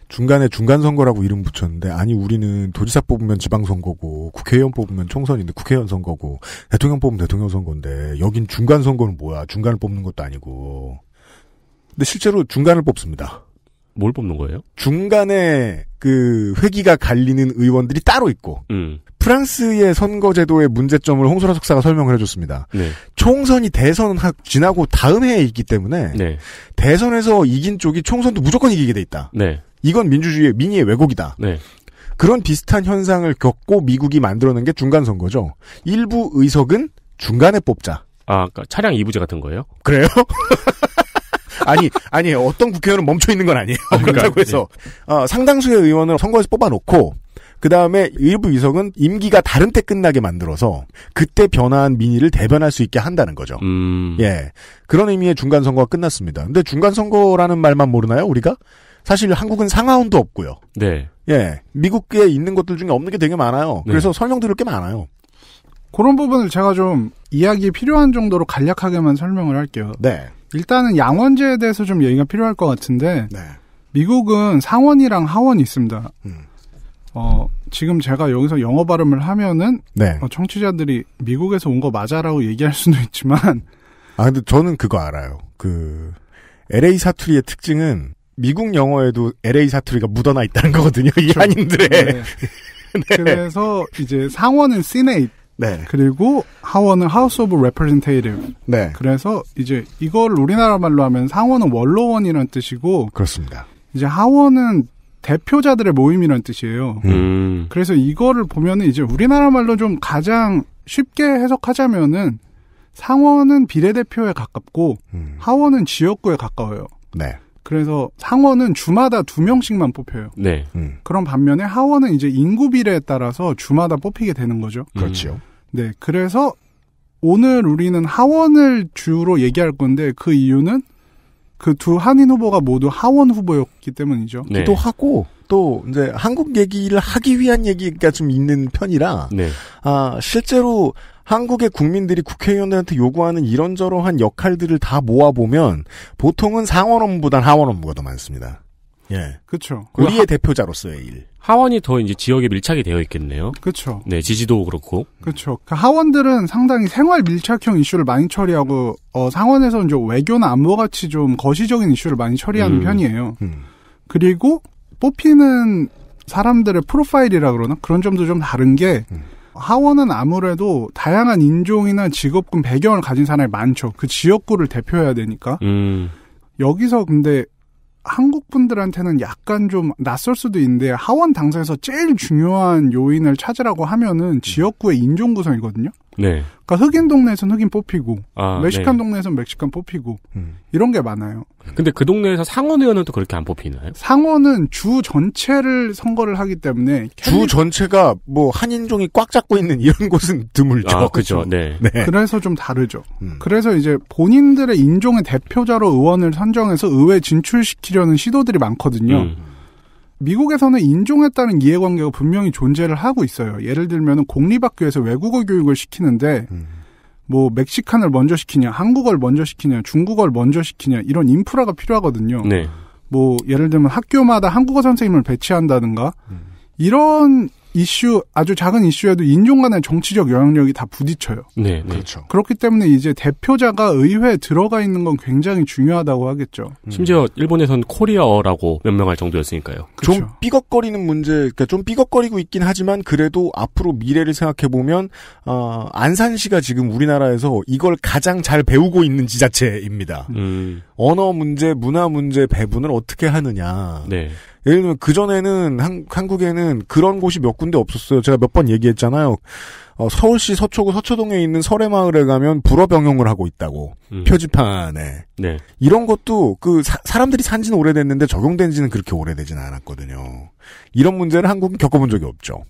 중간에 중간 선거라고 이름 붙였는데 아니 우리는 도지사 뽑으면 지방 선거고 국회의원 뽑으면 총선인데 국회의원 선거고 대통령 뽑으면 대통령 선거인데 여긴 중간 선거는 뭐야? 중간을 뽑는 것도 아니고. 근데 실제로 중간을 뽑습니다. 뭘 뽑는 거예요? 중간에 그 회기가 갈리는 의원들이 따로 있고 음. 프랑스의 선거제도의 문제점을 홍소라 석사가 설명을 해줬습니다. 네. 총선이 대선 지나고 다음 해에 있기 때문에 네. 대선에서 이긴 쪽이 총선도 무조건 이기게 돼 있다. 네. 이건 민주주의의 민의의 왜곡이다. 네. 그런 비슷한 현상을 겪고 미국이 만들어낸 게 중간 선거죠. 일부 의석은 중간에 뽑자. 아, 그러니까 차량 이부제 같은 거예요? 그래요? 아니 아니 어떤 국회의원은 멈춰 있는 건 아니에요. 아, 그렇다고 그러니까, 해서 네. 어, 상당수의 의원을 선거에서 뽑아놓고 그 다음에 일부 위석은 임기가 다른 때 끝나게 만들어서 그때 변화한 민의를 대변할 수 있게 한다는 거죠. 음. 예. 그런 의미의 중간선거가 끝났습니다. 근데 중간선거라는 말만 모르나요, 우리가? 사실 한국은 상하원도 없고요. 네. 예. 미국에 있는 것들 중에 없는 게 되게 많아요. 네. 그래서 설명 들을 게 많아요. 그런 부분을 제가 좀 이야기 필요한 정도로 간략하게만 설명을 할게요. 네. 일단은 양원제에 대해서 좀 얘기가 필요할 것 같은데 네. 미국은 상원이랑 하원이 있습니다. 음. 어, 지금 제가 여기서 영어 발음을 하면은 네. 어, 청취자들이 미국에서 온 거 맞아라고 얘기할 수도 있지만 아 근데 저는 그거 알아요. 그 LA 사투리의 특징은 미국 영어에도 LA 사투리가 묻어나 있다는 거거든요. 이한인들의 그렇죠. 네. 네. 그래서 이제 상원은 시네이트 네. 그리고 하원은 하우스 오브 레퍼젠테이티브. 네. 그래서 이제 이걸 우리나라 말로 하면 상원은 원로원이라는 뜻이고 그렇습니다. 이제 하원은 대표자들의 모임이라는 뜻이에요. 음. 그래서 이거를 보면은 이제 우리나라 말로 좀 가장 쉽게 해석하자면은 상원은 비례대표에 가깝고 음. 하원은 지역구에 가까워요. 네. 그래서 상원은 주마다 두 명씩만 뽑혀요. 네. 음. 그런 반면에 하원은 이제 인구 비례에 따라서 주마다 뽑히게 되는 거죠. 그렇죠. 네, 그래서 오늘 우리는 하원을 주로 얘기할 건데 그 이유는 그 두 한인 후보가 모두 하원 후보였기 때문이죠. 네. 또 하고 또 이제 한국 얘기를 하기 위한 얘기가 좀 있는 편이라 네. 아 실제로 한국의 국민들이 국회의원들한테 요구하는 이런저런한 역할들을 다 모아보면 보통은 상원 업무보단 하원 업무가 더 많습니다. 예. 그렇죠. 우리의 하... 대표자로서의 일. 하원이 더 이제 지역에 밀착이 되어 있겠네요. 그렇죠. 네, 지지도 그렇고. 그렇죠. 그 하원들은 상당히 생활 밀착형 이슈를 많이 처리하고 어, 상원에서는 이 외교나 안보 같이 좀 거시적인 이슈를 많이 처리하는 음. 편이에요. 음. 그리고 뽑히는 사람들의 프로파일이라 그러나 그런 점도 좀 다른 게 음. 하원은 아무래도 다양한 인종이나 직업군 배경을 가진 사람이 많죠. 그 지역구를 대표해야 되니까. 음. 여기서 근데 한국 분들한테는 약간 좀 낯설 수도 있는데 하원 당사에서 제일 중요한 요인을 찾으라고 하면은 지역구의 인종 구성이거든요. 네. 그러니까 흑인 동네에서는 흑인 뽑히고 아, 멕시칸 네. 동네에서는 멕시칸 뽑히고 음. 이런 게 많아요. 근데 그 동네에서 상원 의원은 또 그렇게 안 뽑히나요? 상원은 주 전체를 선거를 하기 때문에 주 캔디... 전체가 뭐 한인종이 꽉 잡고 있는 이런 곳은 드물죠. 아, 그죠. 네. 네. 그래서 좀 다르죠. 음. 그래서 이제 본인들의 인종의 대표자로 의원을 선정해서 의회 진출시키려는 시도들이 많거든요. 음. 미국에서는 인종에 따른 이해관계가 분명히 존재를 하고 있어요. 예를 들면 공립학교에서 외국어 교육을 시키는데 음. 뭐 멕시칸을 먼저 시키냐, 한국어를 먼저 시키냐, 중국어를 먼저 시키냐 이런 인프라가 필요하거든요. 네. 뭐 예를 들면 학교마다 한국어 선생님을 배치한다든가 음. 이런 이슈 아주 작은 이슈에도 인종 간의 정치적 영향력이 다 부딪혀요. 네, 네, 그렇죠. 그렇기 때문에 이제 대표자가 의회에 들어가 있는 건 굉장히 중요하다고 하겠죠. 음. 심지어 일본에선 코리아어라고 명명할 정도였으니까요. 그렇좀 삐걱거리는 문제, 그러니까 좀 삐걱거리고 있긴 하지만 그래도 앞으로 미래를 생각해 보면 어, 안산시가 지금 우리나라에서 이걸 가장 잘 배우고 있는 지자체입니다. 음. 언어 문제, 문화 문제 배분을 어떻게 하느냐. 네. 예를 들면 그전에는 한, 한국에는 그런 곳이 몇 군데 없었어요. 제가 몇 번 얘기했잖아요. 어, 서울시 서초구 서초동에 있는 설해마을에 가면 불어 병용을 하고 있다고. 음. 표지판에. 네. 이런 것도 그 사, 사람들이 산 지는 오래됐는데 적용된 지는 그렇게 오래되지는 않았거든요. 이런 문제를 한국은 겪어본 적이 없죠.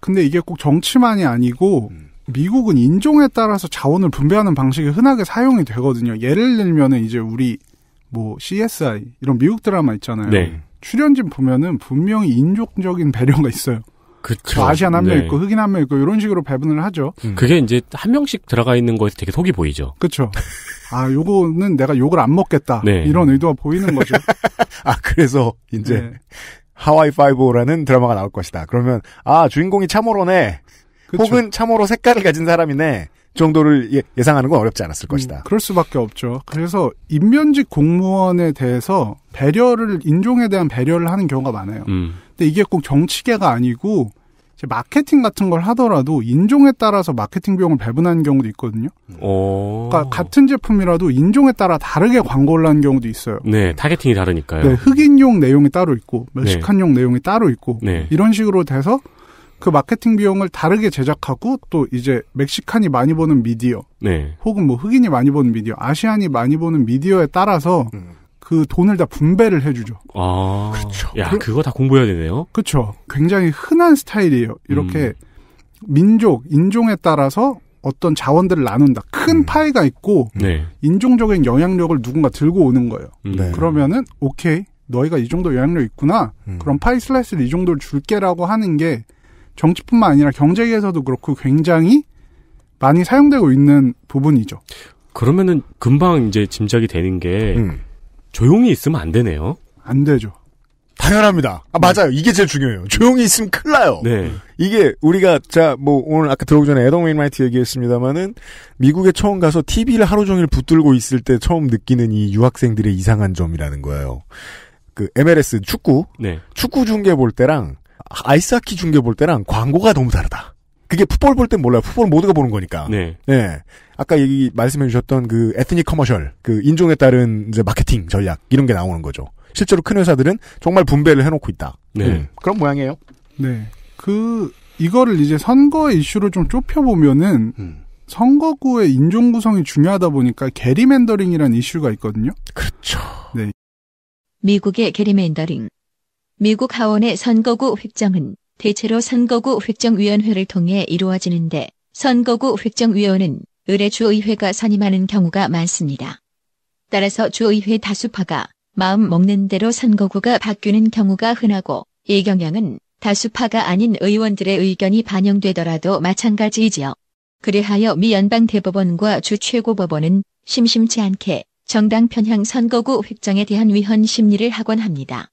근데 이게 꼭 정치만이 아니고 음. 미국은 인종에 따라서 자원을 분배하는 방식이 흔하게 사용이 되거든요. 예를 들면은 이제 우리 뭐 CSI 이런 미국 드라마 있잖아요. 네. 출연진 보면은 분명히 인종적인 배려가 있어요. 그렇죠. 아시안 한명 네. 있고 흑인 한 명 있고 이런 식으로 배분을 하죠. 음. 그게 이제 한 명씩 들어가 있는 거에서 되게 속이 보이죠. 그렇죠. 아 요거는 내가 욕을 안 먹겠다 네. 이런 의도가 보이는 거죠. 아 그래서 이제 네. 하와이 5라는 드라마가 나올 것이다. 그러면 아 주인공이 참으로네 그쵸. 혹은 참으로 색깔을 가진 사람이네. 정도를 예, 예상하는 건 어렵지 않았을 음, 것이다. 음, 그럴 수밖에 없죠. 그래서 임면직 공무원에 대해서 배려를 인종에 대한 배려를 하는 경우가 많아요. 음. 근데 이게 꼭 정치계가 아니고 마케팅 같은 걸 하더라도 인종에 따라서 마케팅 비용을 배분하는 경우도 있거든요. 오. 그러니까 같은 제품이라도 인종에 따라 다르게 광고를 하는 경우도 있어요. 네, 타겟팅이 다르니까요. 네, 흑인용 내용이 따로 있고 멕시칸용 네. 내용이 따로 있고 네. 이런 식으로 돼서 그 마케팅 비용을 다르게 제작하고 또 이제 멕시칸이 많이 보는 미디어 네. 혹은 뭐 흑인이 많이 보는 미디어 아시안이 많이 보는 미디어에 따라서 음. 그 돈을 다 분배를 해주죠. 아, 그렇죠. 야, 그, 거다 공부해야 되네요. 그렇죠. 굉장히 흔한 스타일이에요. 이렇게 음. 민족, 인종에 따라서 어떤 자원들을 나눈다. 큰 음. 파이가 있고 네. 인종적인 영향력을 누군가 들고 오는 거예요. 음. 네. 그러면은 오케이, 너희가 이 정도 영향력 있구나. 음. 그럼 파이 슬라이스를 이 정도를 줄게라고 하는 게 정치뿐만 아니라 경제에서도 계 그렇고 굉장히 많이 사용되고 있는 부분이죠. 그러면은 금방 이제 짐작이 되는 게 음. 조용히 있으면 안 되네요. 안 되죠. 당연합니다. 아, 네. 맞아요. 이게 제일 중요해요. 조용히 있으면 큰일 나요. 네. 이게 우리가 자뭐 오늘 아까 들어오기 전에 에덤 웨인라이트 얘기했습니다마는 미국에 처음 가서 TV를 하루 종일 붙들고 있을 때 처음 느끼는 이 유학생들의 이상한 점이라는 거예요. 그 MLS 축구, 네. 축구 중계 볼 때랑 아이스하키 중계 볼 때랑 광고가 너무 다르다. 그게 풋볼 볼 땐 몰라요. 풋볼 모두가 보는 거니까. 네. 네. 아까 얘기 말씀해 주셨던 그 에트닉 커머셜, 그 인종에 따른 이제 마케팅 전략 이런 게 나오는 거죠. 실제로 큰 회사들은 정말 분배를 해놓고 있다. 네. 음, 그런 모양이에요. 네. 그 이거를 이제 선거 이슈를좀 좁혀보면은 음. 선거구의 인종 구성이 중요하다 보니까 게리맨더링이라는 이슈가 있거든요. 그렇죠. 네. 미국의 게리맨더링. 미국 하원의 선거구 획정은 대체로 선거구 획정위원회를 통해 이루어지는데 선거구 획정위원은 을의 주의회가 선임하는 경우가 많습니다. 따라서 주의회 다수파가 마음 먹는 대로 선거구가 바뀌는 경우가 흔하고 이 경향은 다수파가 아닌 의원들의 의견이 반영되더라도 마찬가지이지요. 그리하여 미 연방 대법원과 주 최고법원은 심심치 않게 정당 편향 선거구 획정에 대한 위헌 심리를 하곤 합니다.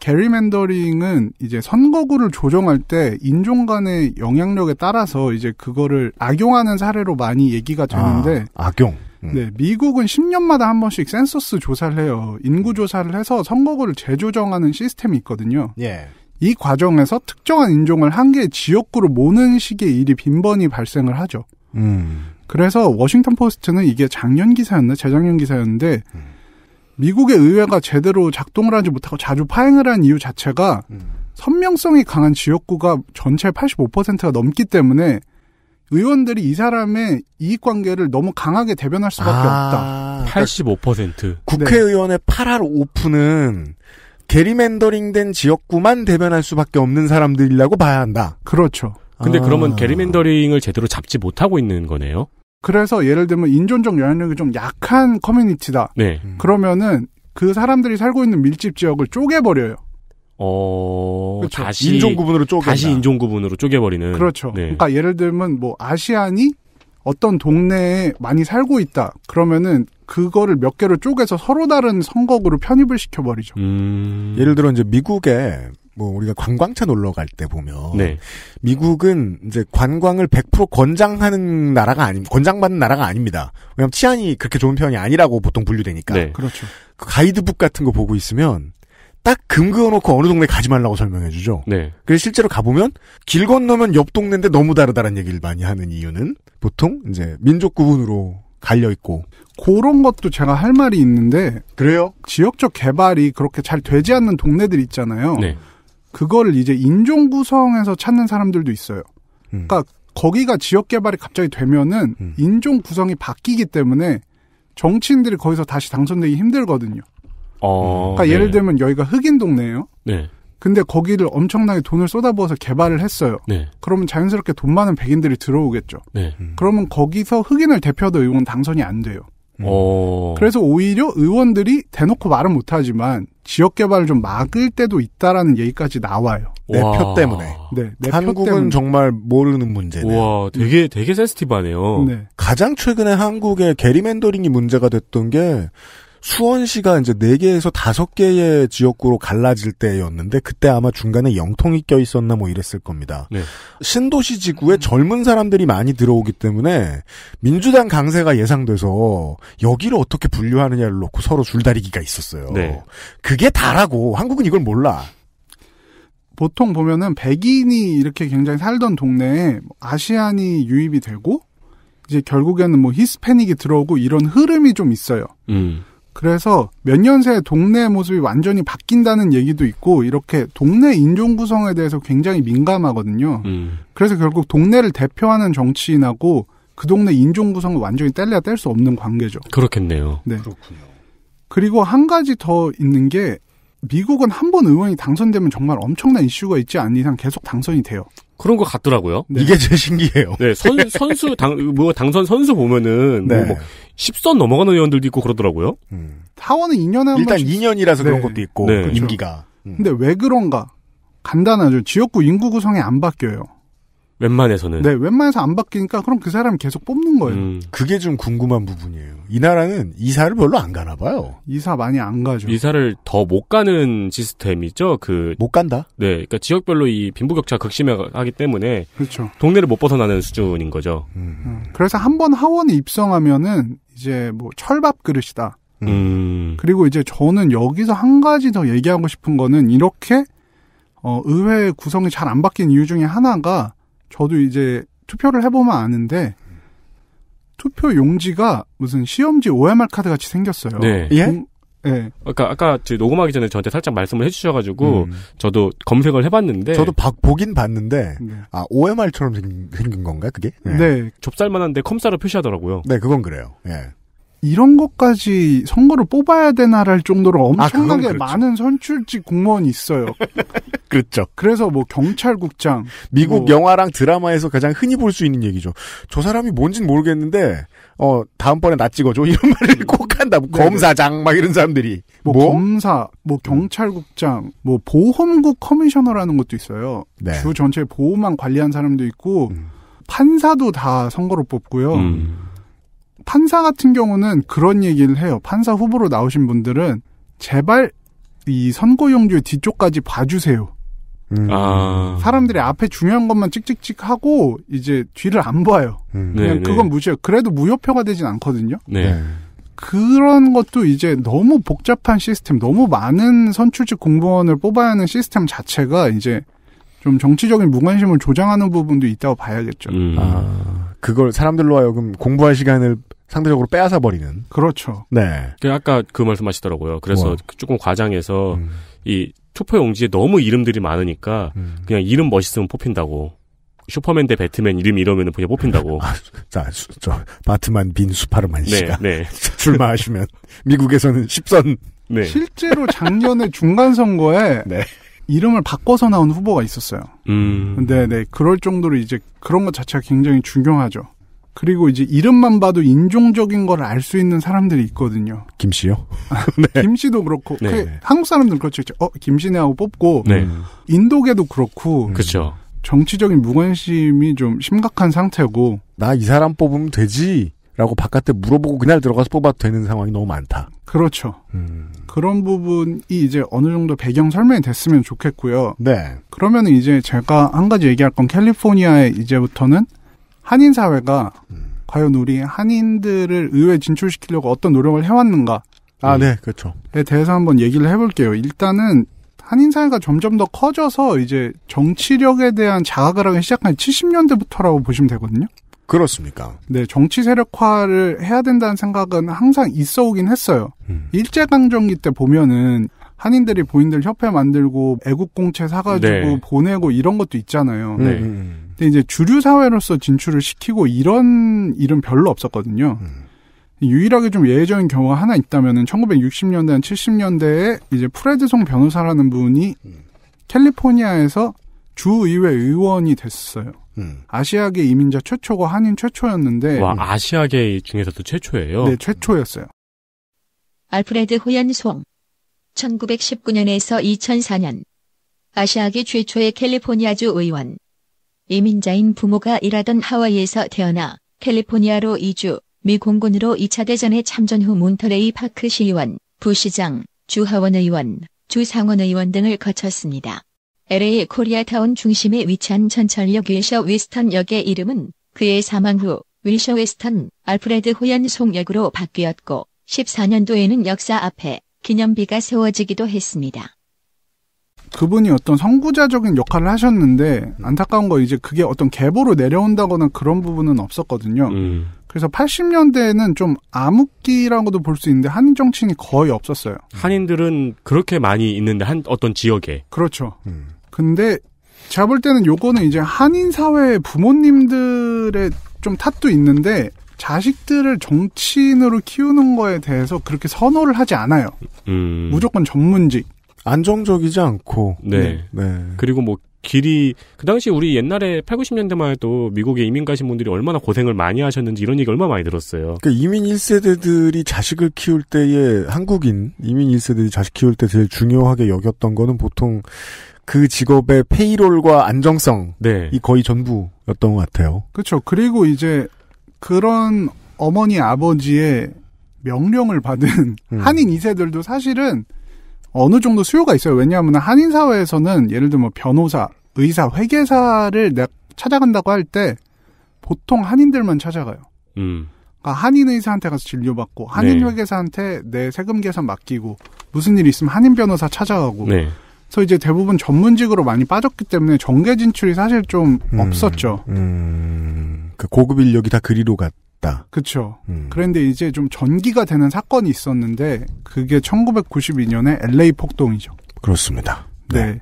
게리 맨더링은 이제 선거구를 조정할 때 인종 간의 영향력에 따라서 이제 그거를 악용하는 사례로 많이 얘기가 아, 되는데 아, 악용. 음. 네, 미국은 10년마다 한 번씩 센서스 조사를 해요. 인구 조사를 해서 선거구를 재조정하는 시스템이 있거든요. 예. 이 과정에서 특정한 인종을 한 개의 지역구로 모는 식의 일이 빈번히 발생을 하죠. 음. 그래서 워싱턴 포스트는 이게 작년 기사였나 재작년 기사였는데 음. 미국의 의회가 제대로 작동을 하지 못하고 자주 파행을 한 이유 자체가 음. 선명성이 강한 지역구가 전체 85%가 넘기 때문에 의원들이 이 사람의 이익 관계를 너무 강하게 대변할 수밖에 아, 없다. 85%. 그러니까 국회의원의 8할 오프는 게리맨더링된 지역구만 대변할 수밖에 없는 사람들이라고 봐야 한다. 그렇죠. 근데 아. 그러면 게리맨더링을 제대로 잡지 못하고 있는 거네요. 그래서 예를 들면 인종적 영향력이 좀 약한 커뮤니티다. 네. 그러면은 그 사람들이 살고 있는 밀집 지역을 쪼개버려요. 어, 그렇죠. 다시 인종 구분으로 쪼개 다시 인종 구분으로 쪼개버리는. 그렇죠. 네. 그러니까 예를 들면 뭐 아시안이 어떤 동네에 많이 살고 있다. 그러면은 그거를 몇 개로 쪼개서 서로 다른 선거구로 편입을 시켜버리죠. 음... 예를 들어 이제 미국에 뭐 우리가 관광차 놀러 갈 때 보면 네. 미국은 이제 관광을 100% 권장하는 나라가 아니 권장받는 나라가 아닙니다. 왜냐하면 치안이 그렇게 좋은 편이 아니라고 보통 분류되니까. 네. 그렇죠. 그 가이드북 같은 거 보고 있으면 딱금 그어놓고 어느 동네 가지 말라고 설명해 주죠. 네. 그래서 실제로 가보면 길 건너면 옆 동네인데 너무 다르다는 얘기를 많이 하는 이유는 보통 이제 민족 구분으로 갈려 있고 그런 것도 제가 할 말이 있는데 그래요? 지역적 개발이 그렇게 잘 되지 않는 동네들 있잖아요. 네. 그거를 이제 인종 구성에서 찾는 사람들도 있어요. 음. 그러니까 거기가 지역 개발이 갑자기 되면은 음. 인종 구성이 바뀌기 때문에 정치인들이 거기서 다시 당선되기 힘들거든요. 어, 그러니까 네. 예를 들면 여기가 흑인 동네예요. 네. 근데 거기를 엄청나게 돈을 쏟아부어서 개발을 했어요. 네. 그러면 자연스럽게 돈 많은 백인들이 들어오겠죠. 네. 음. 그러면 거기서 흑인을 대표도던 의원 당선이 안 돼요. 음. 어. 그래서 오히려 의원들이 대놓고 말은 못하지만 지역 개발을 좀 막을 때도 있다라는 얘기까지 나와요. 내 표 때문에. 네, 내 한국은 때문에. 정말 모르는 문제네요. 와, 되게 되게 센스티브하네요. 네. 가장 최근에 한국의 게리맨더링이 문제가 됐던 게 수원시가 이제 네개에서 다섯 개의 지역구로 갈라질 때였는데 그때 아마 중간에 영통이 껴 있었나 뭐 이랬을 겁니다. 네. 신도시 지구에 젊은 사람들이 많이 들어오기 때문에 민주당 강세가 예상돼서 여기를 어떻게 분류하느냐를 놓고 서로 줄다리기가 있었어요. 네. 그게 다라고 한국은 이걸 몰라. 보통 보면은 백인이 이렇게 굉장히 살던 동네에 아시안이 유입이 되고 이제 결국에는 뭐 히스패닉이 들어오고 이런 흐름이 좀 있어요. 음. 그래서 몇 년 새 동네 모습이 완전히 바뀐다는 얘기도 있고 이렇게 동네 인종 구성에 대해서 굉장히 민감하거든요. 음. 그래서 결국 동네를 대표하는 정치인하고 그 동네 인종 구성을 완전히 뗄래야 뗄 수 없는 관계죠. 그렇겠네요. 네. 그렇군요. 그리고 한 가지 더 있는 게 미국은 한 번 의원이 당선되면 정말 엄청난 이슈가 있지 않은 이상 계속 당선이 돼요. 그런 것 같더라고요. 네. 이게 제일 신기해요. 네, 선, 선수, 당, 뭐, 당선 선수 보면은, 네. 뭐, 10선 넘어가는 의원들도 있고 그러더라고요. 음. 하원은 2년에 한 일단 2년이라서 네. 그런 것도 있고, 네. 그 그렇죠. 임기가. 음. 근데 왜 그런가? 간단하죠. 지역구 인구 구성이 안 바뀌어요. 웬만해서는. 네, 웬만해서 안 바뀌니까 그럼 그 사람 계속 뽑는 거예요. 음. 그게 좀 궁금한 부분이에요. 이 나라는 이사를 별로 안 가나 봐요. 이사 많이 안 가죠. 이사를 더 못 가는 시스템이죠. 그 못 간다. 네, 그러니까 지역별로 이 빈부격차 극심하기 때문에 그렇죠. 동네를 못 벗어나는 수준인 거죠. 음. 음. 그래서 한 번 하원에 입성하면은 이제 뭐 철밥 그릇이다. 음. 그리고 이제 저는 여기서 한 가지 더 얘기하고 싶은 거는 이렇게 어 의회 구성이 잘 안 바뀐 이유 중에 하나가 저도 이제 투표를 해보면 아는데 투표 용지가 무슨 시험지 OMR 카드 같이 생겼어요. 네. 예? 네. 아까 아까 녹음하기 전에 저한테 살짝 말씀을 해주셔가지고 음. 저도 검색을 해봤는데 저도 박 보긴 봤는데 네. 아 OMR처럼 생긴, 건가 요 그게? 네. 네. 좁쌀만한데 컴싸로 표시하더라고요. 네, 그건 그래요. 예. 이런 것까지 선거를 뽑아야 되나랄 정도로 아, 엄청나게 아, 그렇죠. 많은 선출직 공무원이 있어요. 그렇죠. 그래서 뭐 경찰국장. 미국 뭐... 영화랑 드라마에서 가장 흔히 볼 수 있는 얘기죠. 저 사람이 뭔진 모르겠는데, 어, 다음번에 나 찍어줘. 이런 말을 꼭 한다. 뭐 네, 네. 검사장, 막 이런 사람들이. 뭐, 뭐, 검사, 뭐 음. 경찰국장, 뭐 보험국 커미셔너라는 것도 있어요. 네. 주 전체 보호만 관리한 사람도 있고, 음. 판사도 다 선거로 뽑고요. 음. 판사 같은 경우는 그런 얘기를 해요. 판사 후보로 나오신 분들은 제발 이 선거용지의 뒤쪽까지 봐주세요. 음. 아. 사람들이 앞에 중요한 것만 찍찍찍 하고 이제 뒤를 안 봐요. 음. 네, 그냥 네네. 그건 무시해요. 그래도 무효표가 되진 않거든요. 네. 네. 그런 것도 이제 너무 복잡한 시스템, 너무 많은 선출직 공무원을 뽑아야 하는 시스템 자체가 이제 좀 정치적인 무관심을 조장하는 부분도 있다고 봐야겠죠. 음. 아, 그걸 사람들로 하여금 공부할 시간을 상대적으로 빼앗아 버리는. 그렇죠. 네. 그 아까 그 말씀하시더라고요. 그래서 우와. 뭐. 조금 과장해서 음. 이 투표 용지에 너무 이름들이 많으니까 음. 그냥 이름 멋있으면 뽑힌다고. 슈퍼맨 대 배트맨 이름 이러면 그냥 뽑힌다고. 아, 자, 수, 저 바트만 빈 수파르만 네, 씨가 네, 네. 출마하시면 미국에서는 10선. 네. 실제로 작년에 중간 선거에 네. 이름을 바꿔서 나온 후보가 있었어요. 음. 네, 네. 그럴 정도로 이제 그런 것 자체가 굉장히 중요하죠. 그리고 이제 이름만 봐도 인종적인 걸 알 수 있는 사람들이 있거든요. 김 씨요? 아, 네. 김 씨도 그렇고 네, 그 네. 한국 사람들은 그렇죠. 그렇죠. 어, 김씨네 하고 뽑고 네. 인도계도 그렇고 음. 그렇죠. 정치적인 무관심이 좀 심각한 상태고 나 이 사람 뽑으면 되지 라고 바깥에 물어보고 그날 들어가서 뽑아도 되는 상황이 너무 많다. 그렇죠. 음. 그런 부분이 이제 어느 정도 배경 설명이 됐으면 좋겠고요. 네. 그러면 이제 제가 한 가지 얘기할 건 캘리포니아에 이제부터는 한인 사회가 음. 과연 우리 한인들을 의회에 진출시키려고 어떤 노력을 해왔는가? 아, 네, 그렇죠.에 대해서 한번 얘기를 해볼게요. 일단은 한인 사회가 점점 더 커져서 이제 정치력에 대한 자각을 하기 시작한 70년대부터라고 보시면 되거든요. 그렇습니까? 네, 정치 세력화를 해야 된다는 생각은 항상 있어 오긴 했어요. 음. 일제 강점기 때 보면은 한인들이 보인들 협회 만들고 애국공채 사가지고 네. 보내고 이런 것도 있잖아요. 네. 음, 음, 음. 근데 이제 주류 사회로서 진출을 시키고 이런 일은 별로 없었거든요. 음. 유일하게 좀 예외적인 경우가 하나 있다면은 1960년대 한 70년대에 이제 프레드송 변호사라는 분이 음. 캘리포니아에서 주의회 의원이 됐어요. 음. 아시아계 이민자 최초고 한인 최초였는데 와 아시아계 중에서도 최초예요. 네, 최초였어요. 알프레드 호연송 1919년에서 2004년 아시아계 최초의 캘리포니아주 의원 이민자인 부모가 일하던 하와이에서 태어나 캘리포니아로 이주, 미 공군으로 2차 대전에 참전 후 몬터레이 파크 시의원, 부시장, 주하원 의원, 주상원 의원 등을 거쳤습니다. LA 코리아타운 중심에 위치한 전철역 윌셔 웨스턴역의 이름은 그의 사망 후 윌셔 웨스턴 알프레드 호연송역으로 바뀌었고 14년도에는 역사 앞에 기념비가 세워지기도 했습니다. 그분이 어떤 선구자적인 역할을 하셨는데 음. 안타까운 거 이제 그게 어떤 계보로 내려온다거나 그런 부분은 없었거든요. 음. 그래서 80년대에는 좀 암흑기라고도 볼 수 있는데 한인 정치인이 거의 없었어요. 음. 한인들은 그렇게 많이 있는데 한 어떤 지역에. 그렇죠. 음. 근데 제가 볼 때는 요거는 이제 한인 사회 부모님들의 좀 탓도 있는데 자식들을 정치인으로 키우는 거에 대해서 그렇게 선호를 하지 않아요. 음. 무조건 전문직. 안정적이지 않고. 네. 네. 그리고 뭐 길이 그 당시 우리 옛날에 8, 90년대만 해도 미국에 이민 가신 분들이 얼마나 고생을 많이 하셨는지 이런 얘기 얼마나 많이 들었어요. 그 이민 1세대들이 자식을 키울 때에 한국인 이민 1세대들이 자식 키울 때 제일 중요하게 여겼던 거는 보통 그 직업의 페이롤과 안정성이 네. 거의 전부였던 것 같아요. 그렇죠. 그리고 이제 그런 어머니 아버지의 명령을 받은 음. 한인 2세들도 사실은 어느 정도 수요가 있어요. 왜냐하면 한인 사회에서는 예를 들면 뭐 변호사, 의사, 회계사를 내 찾아간다고 할 때 보통 한인들만 찾아가요. 음. 그러니까 한인 의사한테 가서 진료받고 한인 네. 회계사한테 내 세금 계산 맡기고 무슨 일 있으면 한인 변호사 찾아가고. 네. 그래서 이제 대부분 전문직으로 많이 빠졌기 때문에 정계 진출이 사실 좀 음, 없었죠. 음, 그 고급 인력이 다 그리로 갔. 있다. 그렇죠. 음. 그런데 이제 좀 전기가 되는 사건이 있었는데 그게 1992년에 LA 폭동이죠. 그렇습니다. 네. 네.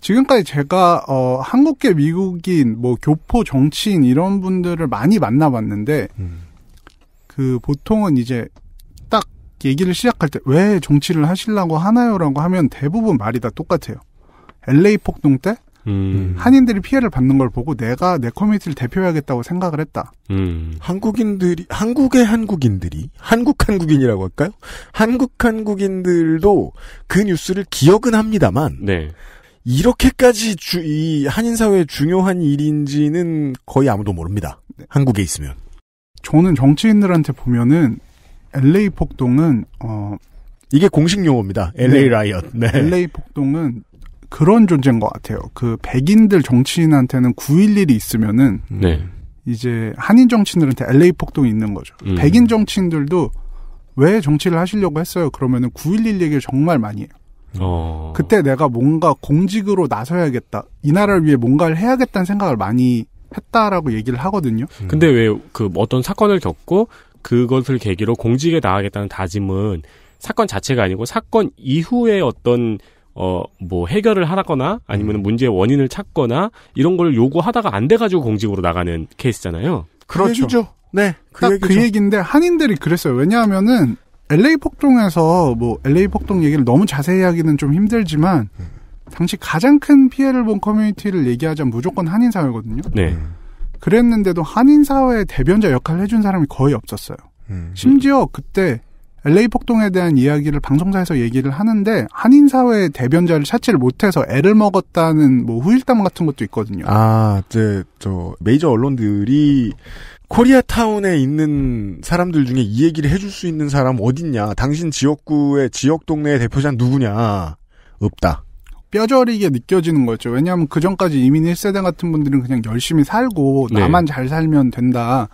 지금까지 제가 어 한국계 미국인 뭐 교포 정치인 이런 분들을 많이 만나봤는데 음. 그 보통은 이제 딱 얘기를 시작할 때 왜 정치를 하시려고 하나요라고 하면 대부분 말이 다 똑같아요. LA 폭동 때 음. 한인들이 피해를 받는 걸 보고 내가 내 커뮤니티를 대표해야겠다고 생각을 했다. 음. 한국인들이 한국의 한국인들이 한국 한국인이라고 할까요? 한국 한국인들도 그 뉴스를 기억은 합니다만 네. 이렇게까지 주, 이 한인 사회의 중요한 일인지는 거의 아무도 모릅니다. 네. 한국에 있으면. 저는 정치인들한테 보면은 LA 폭동은 어 이게 공식 용어입니다. LA 네. 라이엇. 네. LA 폭동은 그런 존재인 것 같아요. 그 백인들 정치인한테는 9.11이 있으면은 네. 이제 한인 정치인들한테 LA 폭동이 있는 거죠. 음. 백인 정치인들도 왜 정치를 하시려고 했어요? 그러면은 9.11 얘기를 정말 많이 해요. 어. 그때 내가 뭔가 공직으로 나서야겠다. 이 나라를 위해 뭔가를 해야겠다는 생각을 많이 했다라고 얘기를 하거든요. 음. 근데 왜 그 어떤 사건을 겪고 그것을 계기로 공직에 나가겠다는 다짐은 사건 자체가 아니고 사건 이후에 어떤 어, 뭐 해결을 하거나 아니면 음. 문제의 원인을 찾거나 이런 걸 요구하다가 안 돼가지고 공직으로 나가는 케이스잖아요. 그 그렇죠. 그 네. 그, 그 얘기인데 한인들이 그랬어요. 왜냐하면은 LA 폭동에서 뭐 LA 폭동 얘기를 너무 자세히 하기는 좀 힘들지만 당시 가장 큰 피해를 본 커뮤니티를 얘기하자면 무조건 한인 사회거든요. 네. 음. 그랬는데도 한인 사회의 대변자 역할을 해준 사람이 거의 없었어요. 음. 심지어 그때 LA 폭동에 대한 이야기를 방송사에서 얘기를 하는데 한인 사회의 대변자를 찾지를 못해서 애를 먹었다는 뭐 후일담 같은 것도 있거든요. 아, 이저 메이저 언론들이 코리아타운에 있는 사람들 중에 이 얘기를 해줄 수 있는 사람 어딨냐? 당신 지역구의 지역 동네의 대표자는 누구냐? 없다. 뼈저리게 느껴지는 거죠. 왜냐하면 그 전까지 이민 1세대 같은 분들은 그냥 열심히 살고 네. 나만 네. 잘 살면 된다.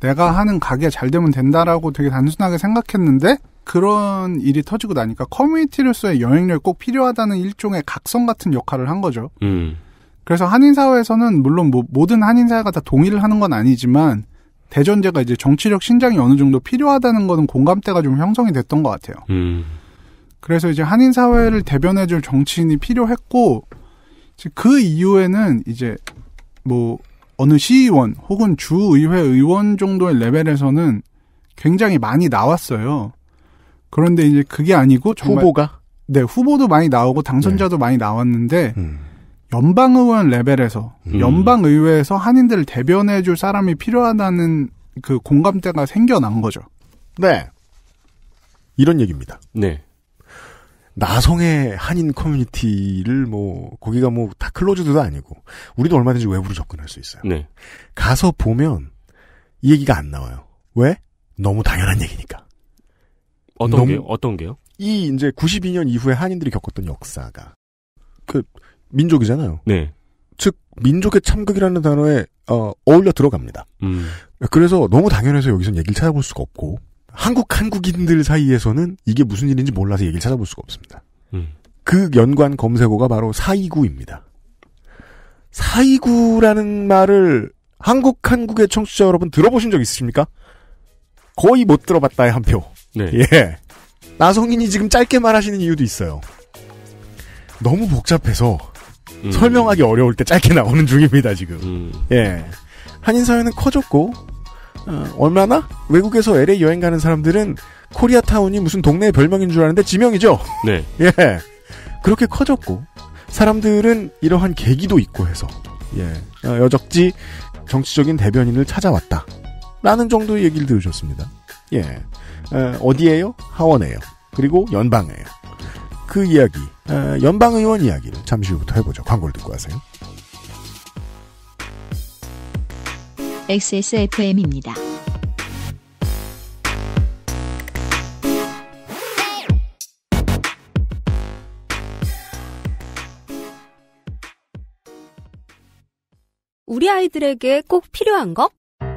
내가 하는 가게 잘 되면 된다라고 되게 단순하게 생각했는데 그런 일이 터지고 나니까 커뮤니티로서의 영향력이 꼭 필요하다는 일종의 각성 같은 역할을 한 거죠. 음. 그래서 한인사회에서는 물론 뭐 모든 한인사회가 다 동의를 하는 건 아니지만 대전제가 이제 정치적 신장이 어느 정도 필요하다는 거는 공감대가 좀 형성이 됐던 것 같아요. 음. 그래서 이제 한인사회를 대변해줄 정치인이 필요했고 그 이후에는 이제 뭐 어느 시의원 e 혹은 주의회 의원 정도의 레벨에서는 굉장히 많이 나왔어요. 그런데 이제 그게 아니고 정말 후보가 네 후보도 많이 나오고 당선자도 네. 많이 나왔는데 음. 연방 의원 레벨에서 음. 연방 의회에서 한인들을 대변해 줄 사람이 필요하다는 그 공감대가 생겨난 거죠. 네. 이런 얘기입니다. 네. 나성의 한인 커뮤니티를 뭐 거기가 뭐 다 클로즈드도 아니고 우리도 얼마든지 외부로 접근할 수 있어요. 네. 가서 보면 이 얘기가 안 나와요. 왜? 너무 당연한 얘기니까. 어떤 게요? 어떤 게요? 이 이제 92년 이후에 한인들이 겪었던 역사가 그 민족이잖아요. 네. 즉 민족의 참극이라는 단어에 어, 어울려 들어갑니다. 음. 그래서 너무 당연해서 여기서 얘기를 찾아볼 수가 없고 한국 한국인들 사이에서는 이게 무슨 일인지 몰라서 얘기를 찾아볼 수가 없습니다. 음. 그 연관 검색어가 바로 429입니다. 429라는 말을 한국 한국의 청취자 여러분 들어보신 적 있으십니까? 거의 못 들어봤다의 한 표. 네. 예. 나성인이 지금 짧게 말하시는 이유도 있어요. 너무 복잡해서 음. 설명하기 어려울 때 짧게 나오는 중입니다, 지금. 음. 예. 한인사회는 커졌고, 어, 얼마나 외국에서 LA 여행 가는 사람들은 코리아타운이 무슨 동네 의 별명인 줄 아는데 지명이죠. 네. 예. 그렇게 커졌고 사람들은 이러한 계기도 있고 해서 예. 어, 여적지 정치적인 대변인을 찾아왔다. 라는 정도의 얘기를 들으셨습니다. 예. 에, 어, 어디에요? 하원에요. 그리고 연방에요. 그 이야기, 에, 어, 연방의원 이야기를 잠시 후부터 해보죠. 광고를 듣고 하세요. XSFM입니다. 우리 아이들에게 꼭 필요한 것?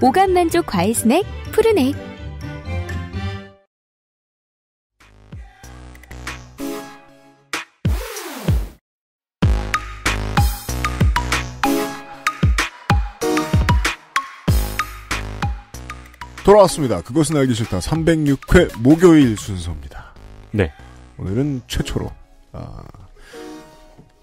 오감 만족 과일 스낵 푸르넥 돌아왔습니다. 그것은 알기 싫다. 306회 목요일 순서입니다. 네. 오늘은 최초로 아,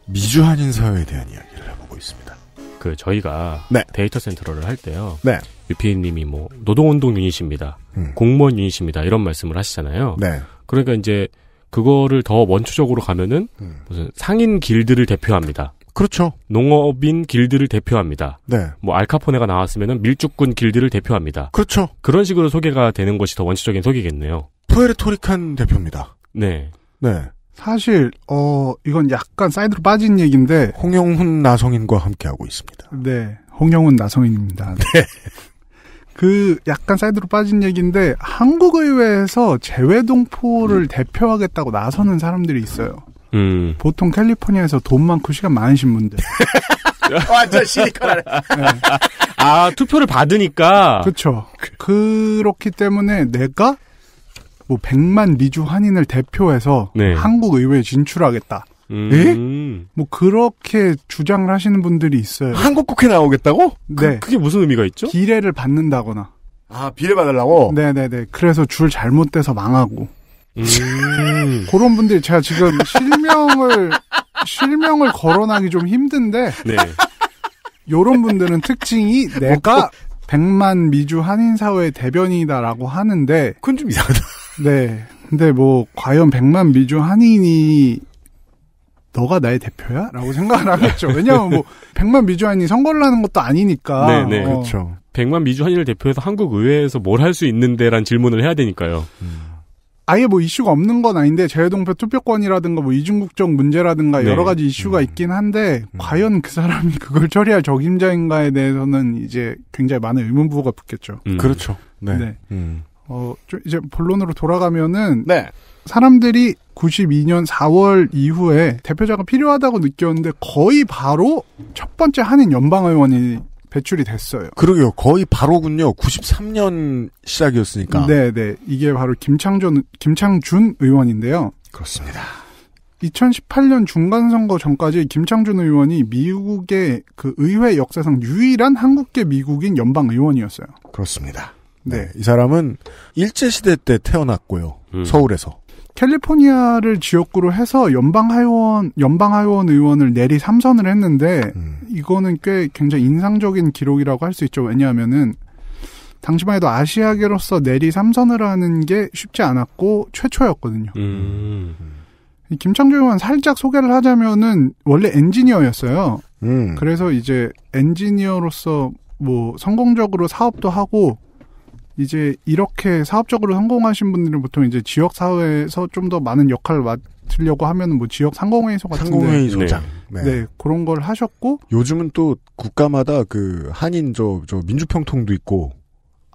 미주 한인 사회에 대한 이야기를 해보고 있습니다. 그 저희가 네. 데이터 센터를 할 때요. 네. 유피님이 뭐 노동운동 유닛입니다. 음. 공무원 유닛입니다. 이런 말씀을 하시잖아요. 네. 그러니까 이제 그거를 더 원초적으로 가면은 음. 무슨 상인 길드를 대표합니다. 그렇죠. 농업인 길드를 대표합니다. 네. 뭐 알카포네가 나왔으면은 밀주꾼 길드를 대표합니다. 그렇죠. 그런 식으로 소개가 되는 것이 더 원초적인 소개겠네요. 푸에르토리칸 대표입니다. 네. 네. 사실 어 이건 약간 사이드로 빠진 얘기인데 홍영훈 나성인과 함께 하고 있습니다. 네. 홍영훈 나성인입니다. 네. 그 약간 사이드로 빠진 얘기인데 한국의회에서 재외동포를 음. 대표하겠다고 나서는 사람들이 있어요. 음. 보통 캘리포니아에서 돈 많고 시간 많으신 분들. 완전 시니컬하네. 네. 아 투표를 받으니까. 그렇죠. 그렇기 때문에 내가 뭐 100만 미주 한인을 대표해서 네. 한국 의회에 진출하겠다. 예? 음. 뭐 그렇게 주장을 하시는 분들이 있어요. 한국 국회 나오겠다고? 그, 네. 그, 게 무슨 의미가 있죠? 비례를 받는다거나. 아 비례 받으려고? 네네네. 그래서 줄 잘못돼서 망하고. 음. 그런 분들이 제가 지금 실명을 실명을 거론하기 좀 힘든데. 네. 요런 분들은 특징이 어, 내가 어. 백만 미주 한인 사회 대변인이다라고 하는데. 그건 좀 이상하다. 네. 근데 뭐 과연 백만 미주 한인이 너가 나의 대표야? 라고 생각을 하겠죠. 왜냐하면 뭐, 100만 미주한이 선거를 하는 것도 아니니까. 네네. 네, 어. 그렇죠. 100만 미주한인을 대표해서 한국 의회에서 뭘 할 수 있는데란 질문을 해야 되니까요. 음. 아예 뭐 이슈가 없는 건 아닌데 재외동표 투표권이라든가 뭐 이중국적 문제라든가 네. 여러 가지 이슈가 음. 있긴 한데 음. 과연 그 사람이 그걸 처리할 적임자인가에 대해서는 이제 굉장히 많은 의문부호가 붙겠죠. 음. 그렇죠. 네. 네. 음. 어, 이제 본론으로 돌아가면은 네. 사람들이 92년 4월 이후에 대표자가 필요하다고 느꼈는데 거의 바로 첫 번째 한인 연방의원이 배출이 됐어요. 그러게요. 거의 바로군요. 93년 시작이었으니까. 네, 네. 이게 바로 김창준 김창준 의원인데요. 그렇습니다. 2018년 중간 선거 전까지 김창준 의원이 미국의 그 의회 역사상 유일한 한국계 미국인 연방 의원이었어요. 그렇습니다. 네. 네. 이 사람은 일제시대 때 태어났고요. 음. 서울에서. 캘리포니아를 지역구로 해서 연방하원 연방하원 의원을 내리 삼선을 했는데 음. 이거는 꽤 굉장히 인상적인 기록이라고 할 수 있죠. 왜냐하면은 당시만 해도 아시아계로서 내리 삼선을 하는 게 쉽지 않았고 최초였거든요. 음. 김창조 의원 살짝 소개를 하자면은 원래 엔지니어였어요. 음. 그래서 이제 엔지니어로서 뭐 성공적으로 사업도 하고 이제 이렇게 사업적으로 성공하신 분들은 보통 이제 지역 사회에서 좀 더 많은 역할을 맡으려고 하면 뭐 지역 상공회의소 같은데 상공회의 소장 네. 네. 네. 그런 걸 하셨고 요즘은 또 국가마다 그 한인 저저 민주평통도 있고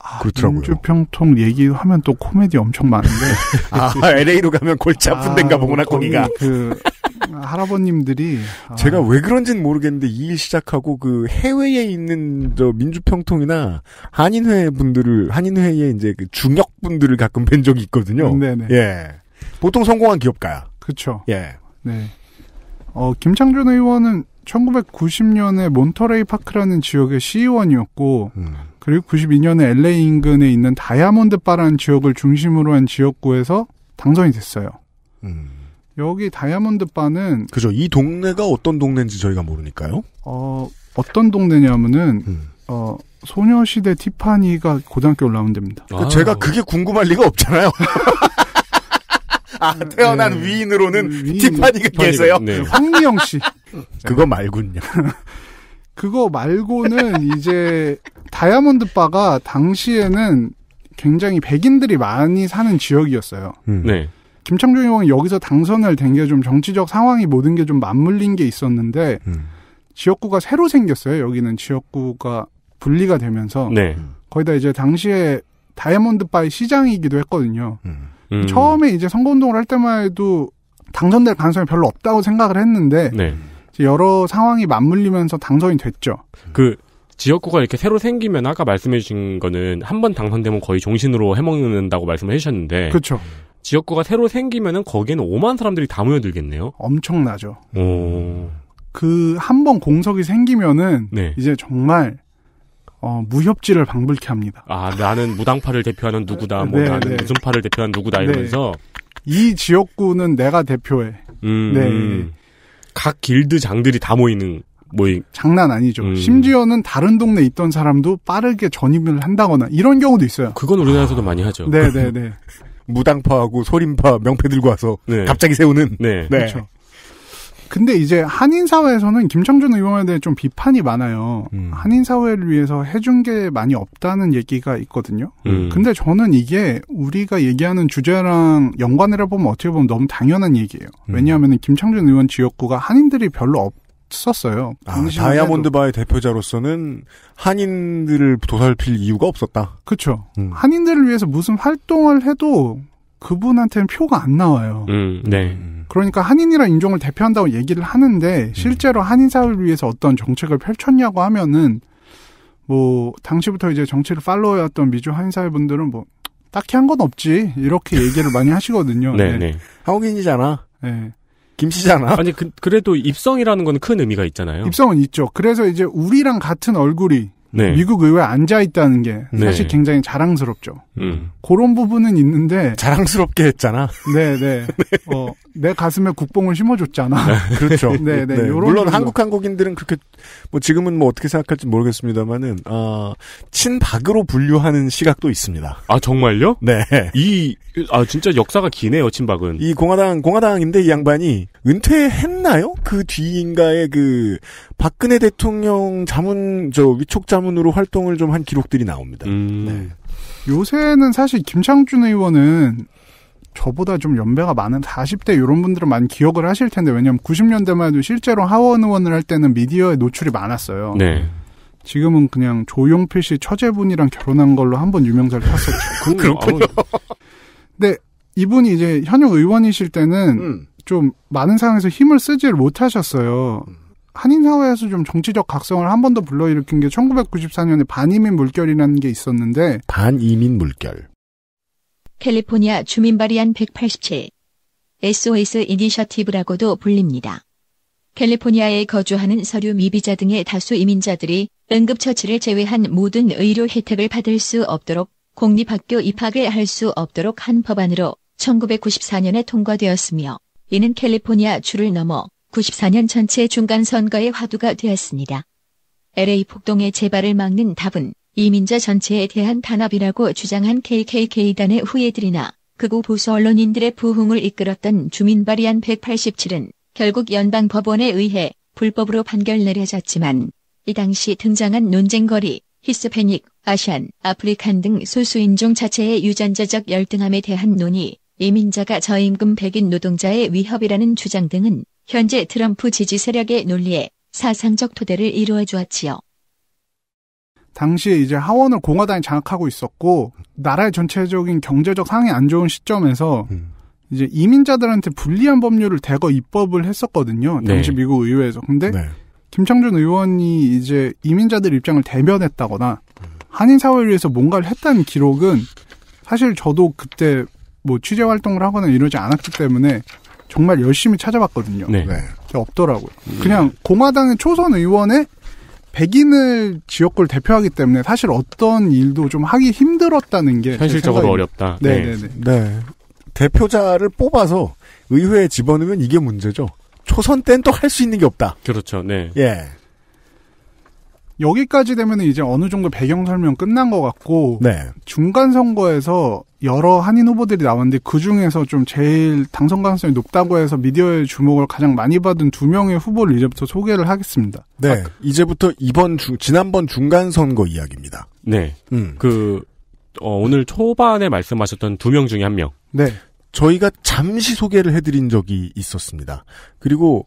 아, 그렇더라고요. 민주평통 얘기하면 또 코미디 엄청 많은데. 아, LA로 가면 골치 아픈 아, 데인가 보구나, 거기가. 그, 할아버님들이. 아. 제가 아. 왜 그런지는 모르겠는데, 이일 시작하고 그 해외에 있는 저 민주평통이나 한인회 분들을, 한인회에 이제 그 중역 분들을 가끔 뵌 적이 있거든요. 네네. 네. 예. 보통 성공한 기업가야. 그쵸. 예. 네. 어, 김창준 의원은 1990년에 몬터레이 파크라는 지역의 시의원이었고, e 음. 그리고 92년에 LA 인근에 있는 다이아몬드 바라는 지역을 중심으로 한 지역구에서 당선이 됐어요. 음. 여기 다이아몬드 바는 그죠. 이 동네가 어떤 동네인지 저희가 모르니까요. 어, 어떤 동네냐면은 음. 어, 소녀시대 티파니가 고등학교 올라온 데입니다. 그 아. 제가 그게 궁금할 리가 없잖아요. 아, 네. 태어난 네. 위인으로는 위인, 티파니가 계세요? 네. 황미영 씨. 그거 말군요. 그거 말고는 이제 다이아몬드 바가 당시에는 굉장히 백인들이 많이 사는 지역이었어요. 음. 네. 김창중 의원은 여기서 당선을 된 게 좀 정치적 상황이 모든 게 좀 맞물린 게 있었는데 음. 지역구가 새로 생겼어요. 여기는 지역구가 분리가 되면서 네. 거의 다 이제 당시에 다이아몬드 바의 시장이기도 했거든요. 음. 음. 처음에 이제 선거운동을 할 때만 해도 당선될 가능성이 별로 없다고 생각을 했는데 네. 여러 상황이 맞물리면서 당선이 됐죠. 그 지역구가 이렇게 새로 생기면 아까 말씀해주신 거는 한 번 당선되면 거의 정신으로 해먹는다고 말씀을 해주셨는데. 그렇죠. 지역구가 새로 생기면은 거기에는 오만 사람들이 다 모여들겠네요. 엄청나죠. 오. 그한번 공석이 생기면은 네. 이제 정말 어, 무협지를 방불케 합니다. 아, 나는 무당파를 대표하는 누구다. 뭐 네, 나는 네. 무슨 파를 대표하는 누구다 네. 이러면서 이 지역구는 내가 대표해. 음, 네. 음. 각 길드 장들이 다 모이는 모임. 장난 아니죠. 음. 심지어는 다른 동네 에 있던 사람도 빠르게 전입을 한다거나 이런 경우도 있어요. 그건 우리나라에서도 아. 많이 하죠. 네네네. 네, 네. 무당파하고 소림파 명패 들고 와서 네. 갑자기 세우는. 네. 네. 그렇죠. 근데 이제 한인 사회에서는 김창준 의원에 대해 좀 비판이 많아요. 음. 한인 사회를 위해서 해준 게 많이 없다는 얘기가 있거든요. 음. 근데 저는 이게 우리가 얘기하는 주제랑 연관을 해보면 어떻게 보면 너무 당연한 얘기예요. 음. 왜냐하면 김창준 의원 지역구가 한인들이 별로 없. 었어요 아, 다이아몬드 바의 대표자로서는 한인들을 도살필 이유가 없었다. 그렇죠. 한인들을 위해서 무슨 활동을 해도 그분한테는 표가 안 나와요. 음, 네. 음. 그러니까 한인이란 인종을 대표한다고 얘기를 하는데 음. 실제로 한인 사회를 위해서 어떤 정책을 펼쳤냐고 하면은 뭐 당시부터 이제 정치를 팔로우해왔던 미주 한인 사회분들은 뭐 딱히 한 건 없지 이렇게 얘기를 많이 하시거든요. 네네. 네. 한국인이잖아. 네. 네. 김씨잖아. 아니 그, 래도 입성이라는 건 큰 의미가 있잖아요. 입성은 있죠. 그래서 이제 우리랑 같은 얼굴이 네. 미국 의회에 앉아 있다는 게 네. 사실 네. 굉장히 자랑스럽죠. 음. 그런 부분은 있는데 자랑스럽게 했잖아. 네 네. 어, 내 가슴에 국뽕을 심어줬잖아. 네, 그렇죠. 네네. 네. 네, 네. 물론 정도. 한국 한국인들은 그렇게 뭐 지금은 뭐 어떻게 생각할지 모르겠습니다만은 어, 친박으로 분류하는 시각도 있습니다. 아 정말요? 네. 이아 진짜 역사가 기네요 친박은. 이 공화당 공화당인데 이 양반이 은퇴했나요? 그 뒤인가에 그 박근혜 대통령 자문 저 위촉 자문으로 활동을 좀 한 기록들이 나옵니다. 음. 네. 요새 때는 사실 김창준 의원은 저보다 좀 연배가 많은 40대 이런 분들은 많이 기억을 하실 텐데 왜냐하면 90년대만 해도 실제로 하원 의원을 할 때는 미디어에 노출이 많았어요. 네. 지금은 그냥 조용필 씨 처제분이랑 결혼한 걸로 한 번 유명세를 탔었죠. 그렇군요. 근데 이분이 이제 현역 의원이실 때는 음. 좀 많은 상황에서 힘을 쓰지를 못하셨어요. 음. 한인 사회에서 좀 정치적 각성을 한 번 더 불러일으킨 게 1994년에 반이민 물결이라는 게 있었는데 반이민 물결 캘리포니아 주민 발의안 187 SOS 이니셔티브라고도 불립니다. 캘리포니아에 거주하는 서류 미비자 등의 다수 이민자들이 응급처치를 제외한 모든 의료 혜택을 받을 수 없도록 공립학교 입학을 할 수 없도록 한 법안으로 1994년에 통과되었으며 이는 캘리포니아 주를 넘어 94년 전체 중간선거의 화두가 되었습니다. LA 폭동의 재발을 막는 답은 이민자 전체에 대한 단합이라고 주장한 KKK단의 후예들이나 극우 보수 언론인들의 부흥을 이끌었던 주민발의안 187은 결국 연방법원에 의해 불법으로 판결 내려졌지만 이 당시 등장한 논쟁거리, 히스패닉, 아시안, 아프리칸 등 소수인종 자체의 유전자적 열등함에 대한 논의, 이민자가 저임금 백인 노동자의 위협이라는 주장 등은 현재 트럼프 지지 세력의 논리에 사상적 토대를 이루어 주었지요. 당시에 이제 하원을 공화당이 장악하고 있었고 나라의 전체적인 경제적 상황이 안 좋은 시점에서 음. 이제 이민자들한테 불리한 법률을 대거 입법을 했었거든요. 네. 당시 네. 미국 의회에서. 근데 네. 김창준 의원이 이제 이민자들 입장을 대변했다거나 한인 사회를 위해서 뭔가를 했다는 기록은 사실 저도 그때 뭐 취재 활동을 하거나 이러지 않았기 때문에 정말 열심히 찾아봤거든요. 네. 네. 없더라고요. 음. 그냥 공화당의 초선 의원의 백인을 지역구를 대표하기 때문에 사실 어떤 일도 좀 하기 힘들었다는 게 현실적으로 어렵다. 네 네. 네, 네, 네. 대표자를 뽑아서 의회에 집어넣으면 이게 문제죠. 초선 땐 또 할 수 있는 게 없다. 그렇죠. 네. 예. 여기까지 되면 이제 어느 정도 배경 설명 끝난 것 같고 네. 중간 선거에서 여러 한인 후보들이 나왔는데 그 중에서 좀 제일 당선 가능성이 높다고 해서 미디어의 주목을 가장 많이 받은 두 명의 후보를 이제부터 소개를 하겠습니다. 네, 아, 이제부터 이번 중 지난번 중간 선거 이야기입니다. 네, 음. 그 어, 오늘 초반에 말씀하셨던 두 명 중에 한 명. 네, 저희가 잠시 소개를 해드린 적이 있었습니다. 그리고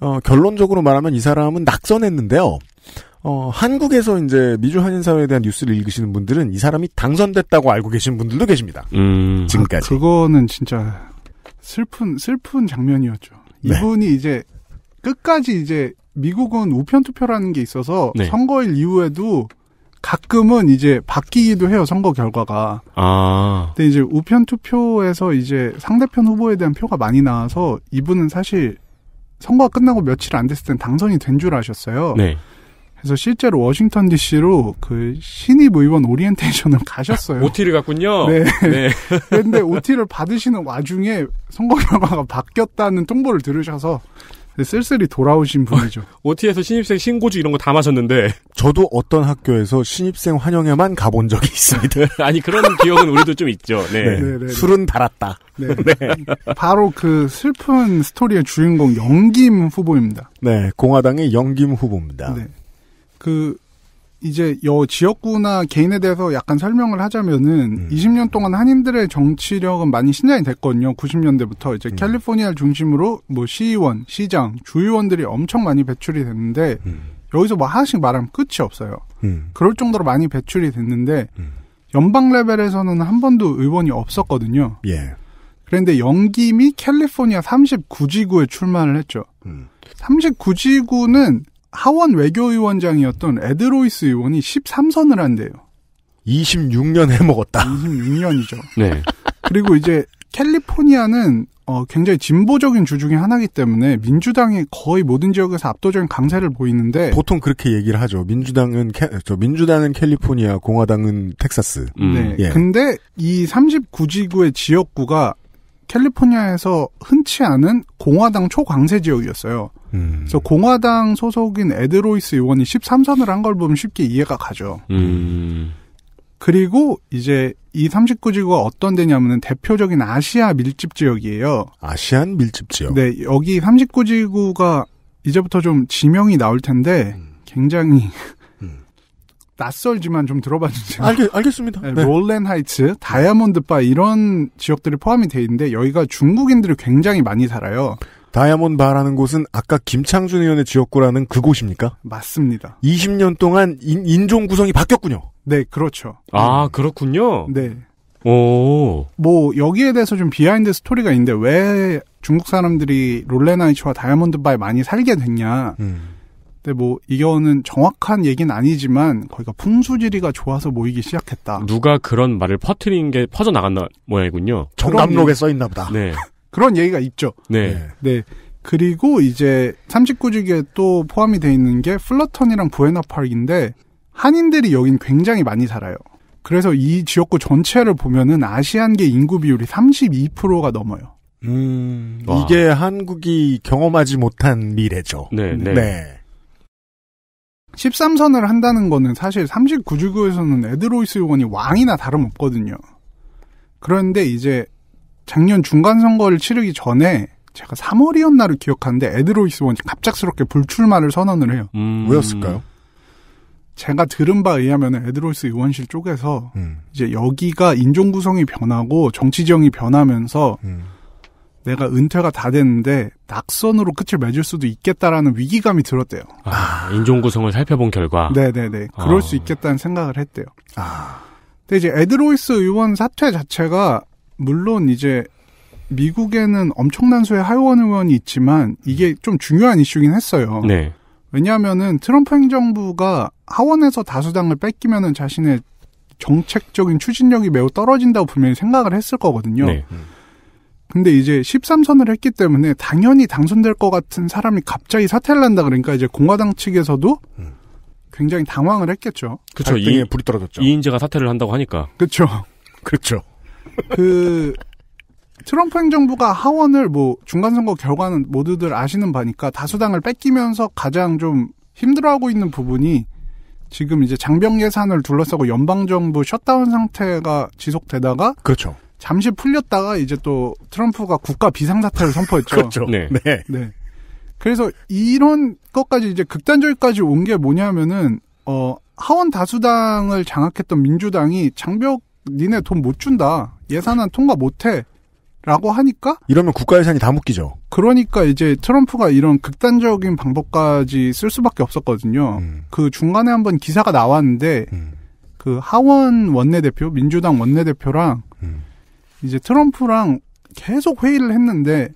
어, 결론적으로 말하면 이 사람은 낙선했는데요. 어, 한국에서 이제 미주 한인 사회에 대한 뉴스를 읽으시는 분들은 이 사람이 당선됐다고 알고 계신 분들도 계십니다. 음. 아, 지금까지. 아, 그거는 진짜 슬픈 슬픈 장면이었죠. 네. 이분이 네. 이제 끝까지 이제 미국은 우편 투표라는 게 있어서 네. 선거일 이후에도 가끔은 이제 바뀌기도 해요 선거 결과가. 아. 근데 이제 우편 투표에서 이제 상대편 후보에 대한 표가 많이 나와서 이분은 사실 선거가 끝나고 며칠 안 됐을 땐 당선이 된 줄 아셨어요. 네. 그래서 실제로 워싱턴 D.C.로 그 신입 의원 오리엔테이션을 가셨어요. OT를 갔군요. 네. 네. 그런데 OT를 받으시는 와중에 선거 결과가 바뀌었다는 통보를 들으셔서 쓸쓸히 돌아오신 분이죠. 어, OT에서 신입생 신고주 이런 거 다 마셨는데. 저도 어떤 학교에서 신입생 환영회만 가본 적이 있습니다. 아니, 그런 기억은 우리도 좀 있죠. 네. 네. 네, 네, 네. 술은 달았다. 네. 네. 바로 그 슬픈 스토리의 주인공 영김 후보입니다. 네. 공화당의 영김 후보입니다. 네. 그 이제 여 지역구나 개인에 대해서 약간 설명을 하자면은 음. 20년 동안 한인들의 정치력은 많이 신장이 됐거든요. 90년대부터 이제 음. 캘리포니아를 중심으로 뭐 시의원, 시장, 주의원들이 엄청 많이 배출이 됐는데 음. 여기서 뭐 하나씩 말하면 끝이 없어요. 음. 그럴 정도로 많이 배출이 됐는데 음. 연방 레벨에서는 한 번도 의원이 없었거든요. 예. 그런데 영김이 캘리포니아 39지구에 출마를 했죠. 39지구는 음. 하원 외교위원장이었던 에드로이스 의원이 13선을 한대요. 26년 해먹었다. 26년이죠. 네. 그리고 이제 캘리포니아는 어, 굉장히 진보적인 주 중에 하나이기 때문에 민주당이 거의 모든 지역에서 압도적인 강세를 보이는데 보통 그렇게 얘기를 하죠. 민주당은 캐, 저 민주당은 캘리포니아, 공화당은 텍사스. 음. 네. 예. 근데 이 39지구의 지역구가 캘리포니아에서 흔치 않은 공화당 초강세 지역이었어요. 음. 그래서 공화당 소속인 에드로이스 의원이 13선을 한 걸 보면 쉽게 이해가 가죠. 음. 그리고 이제 이 39지구가 어떤 데냐면은 대표적인 아시아 밀집 지역이에요. 아시안 밀집 지역. 네, 여기 39지구가 이제부터 좀 지명이 나올 텐데 음. 굉장히 낯설지만 좀들어봤는세요 알겠, 알겠습니다. 네, 네. 롤렌 하이츠, 다이아몬드 바 이런 지역들이 포함이 돼 있는데 여기가 중국인들이 굉장히 많이 살아요. 다이아몬드 바라는 곳은 아까 김창준 의원의 지역구라는 그곳입니까? 맞습니다. 20년 동안 인, 종 구성이 바뀌었군요. 네, 그렇죠. 아, 그렇군요. 네. 오. 뭐 여기에 대해서 좀 비하인드 스토리가 있는데 왜 중국 사람들이 롤렌 하이츠와 다이아몬드 바에 많이 살게 됐냐? 음. 근데 뭐 이거는 정확한 얘기는 아니지만 거기가 풍수지리가 좋아서 모이기 시작했다. 누가 그런 말을 퍼트린 게 퍼져 나갔나 모양이군요. 정답록에 써 있나 보다. 네. 그런 얘기가 있죠. 네. 네. 네. 그리고 이제 3 9주기에또 포함이 돼 있는 게 플러턴이랑 부에나파크인데 한인들이 여긴 굉장히 많이 살아요. 그래서 이 지역구 전체를 보면은 아시안계 인구 비율이 32%가 넘어요. 음, 이게 한국이 경험하지 못한 미래죠. 네. 네. 네. 13선을 한다는 거는 사실 39주교에서는 에드로이스 요원이 왕이나 다름없거든요. 그런데 이제 작년 중간 선거를 치르기 전에 제가 3월이었나를 기억하는데 에드로이스 원이 갑작스럽게 불출마를 선언을 해요. 음. 왜였을까요? 제가 들은 바에 의하면 에드로이스 의원실 쪽에서 음. 이제 여기가 인종 구성이 변하고 정치 지형이 변하면서 음. 내가 은퇴가 다 됐는데 낙선으로 끝을 맺을 수도 있겠다라는 위기감이 들었대요. 아, 인종 구성을 살펴본 결과. 네네네. 그럴 어. 수 있겠다는 생각을 했대요. 아. 근데 이제 에드로이스 의원 사퇴 자체가 물론 이제 미국에는 엄청난 수의 하원 의원이 있지만 이게 좀 중요한 이슈긴 했어요. 네. 왜냐하면은 트럼프 행정부가 하원에서 다수당을 뺏기면은 자신의 정책적인 추진력이 매우 떨어진다고 분명히 생각을 했을 거거든요. 네. 음. 근데 이제 13선을 했기 때문에 당연히 당선될 것 같은 사람이 갑자기 사퇴를 한다 그러니까 이제 공화당 측에서도 음. 굉장히 당황을 했겠죠. 그렇죠. 이 불이 떨어졌죠. 이인재가 사퇴를 한다고 하니까. 그렇죠. 그렇죠. 그 트럼프 행정부가 하원을 뭐 중간 선거 결과는 모두들 아시는 바니까 다수당을 뺏기면서 가장 좀 힘들어하고 있는 부분이 지금 이제 장병 예산을 둘러싸고 연방 정부 셧다운 상태가 지속되다가 그렇죠. 잠시 풀렸다가 이제 또 트럼프가 국가 비상사태를 선포했죠. 그렇죠. 네. 네. 네. 네. 그래서 이런 것까지 이제 극단적까지 온 게 뭐냐면은 어 하원 다수당을 장악했던 민주당이 장벽 니네 돈 못 준다. 예산안 통과 못 해. 라고 하니까 이러면 국가 예산이 다 묶이죠. 그러니까 이제 트럼프가 이런 극단적인 방법까지 쓸 수밖에 없었거든요. 음. 그 중간에 한번 기사가 나왔는데 음. 그 하원 원내대표 민주당 원내대표랑 음. 이제 트럼프랑 계속 회의를 했는데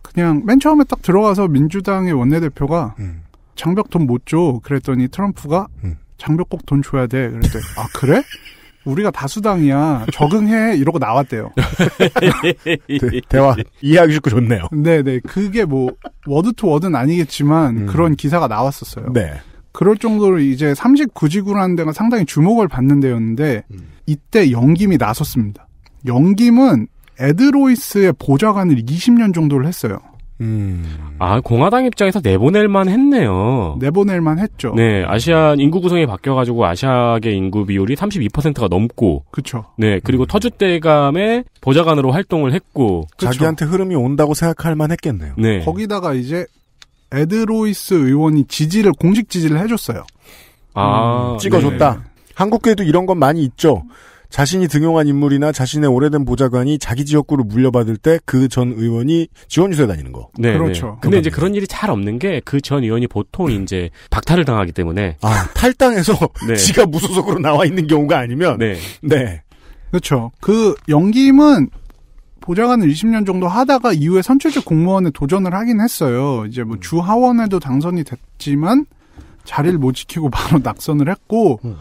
그냥 맨 처음에 딱 들어가서 민주당의 원내대표가 음. 장벽 돈 못 줘. 그랬더니 트럼프가 음. 장벽 꼭 돈 줘야 돼. 그랬더니 아 그래? 우리가 다수당이야. 적응해. 이러고 나왔대요. 네, 대화 이해하기 쉽고 좋네요. 네네. 네. 그게 뭐 워드 투 워드는 아니겠지만 음. 그런 기사가 나왔었어요. 네. 그럴 정도로 이제 39지구라는 데가 상당히 주목을 받는 데였는데 음. 이때 영김이 나섰습니다. 영김은 에드로이스의 보좌관을 20년 정도를 했어요. 음. 아, 공화당 입장에서 내보낼만 했네요. 내보낼만 했죠. 네, 아시아 인구 구성이 바뀌어가지고 아시아계 인구 비율이 32%가 넘고. 그쵸. 네, 그리고 음. 터줏대감에 보좌관으로 활동을 했고. 자기한테 흐름이 온다고 생각할 만 했겠네요. 네. 거기다가 이제 에드로이스 의원이 지지를, 공식 지지를 해줬어요. 아. 음, 찍어줬다. 네. 한국계도 이런 건 많이 있죠. 자신이 등용한 인물이나 자신의 오래된 보좌관이 자기 지역구를 물려받을 때 그 전 의원이 지원유세 다니는 거. 네, 그렇죠. 네. 근데 이제 그런 일이 잘 없는 게 그 전 의원이 보통 음. 이제 박탈을 당하기 때문에 아 탈당해서 네. 지가 무소속으로 나와 있는 경우가 아니면 네, 네. 그렇죠. 그 연김은 보좌관을 20년 정도 하다가 이후에 선출직 공무원에 도전을 하긴 했어요. 이제 뭐 음. 주하원에도 당선이 됐지만 자리를 못 지키고 바로 낙선을 했고 음.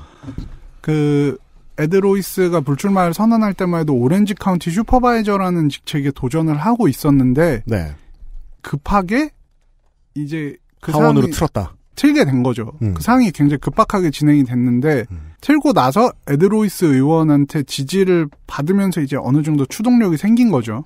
그 에드로이스가 불출마를 선언할 때만 해도 오렌지 카운티 슈퍼바이저라는 직책에 도전을 하고 있었는데 네. 급하게 이제 그 하원으로 틀었다. 틀게 된 거죠. 음. 그 상이 굉장히 급박하게 진행이 됐는데 음. 틀고 나서 에드로이스 의원한테 지지를 받으면서 이제 어느 정도 추동력이 생긴 거죠.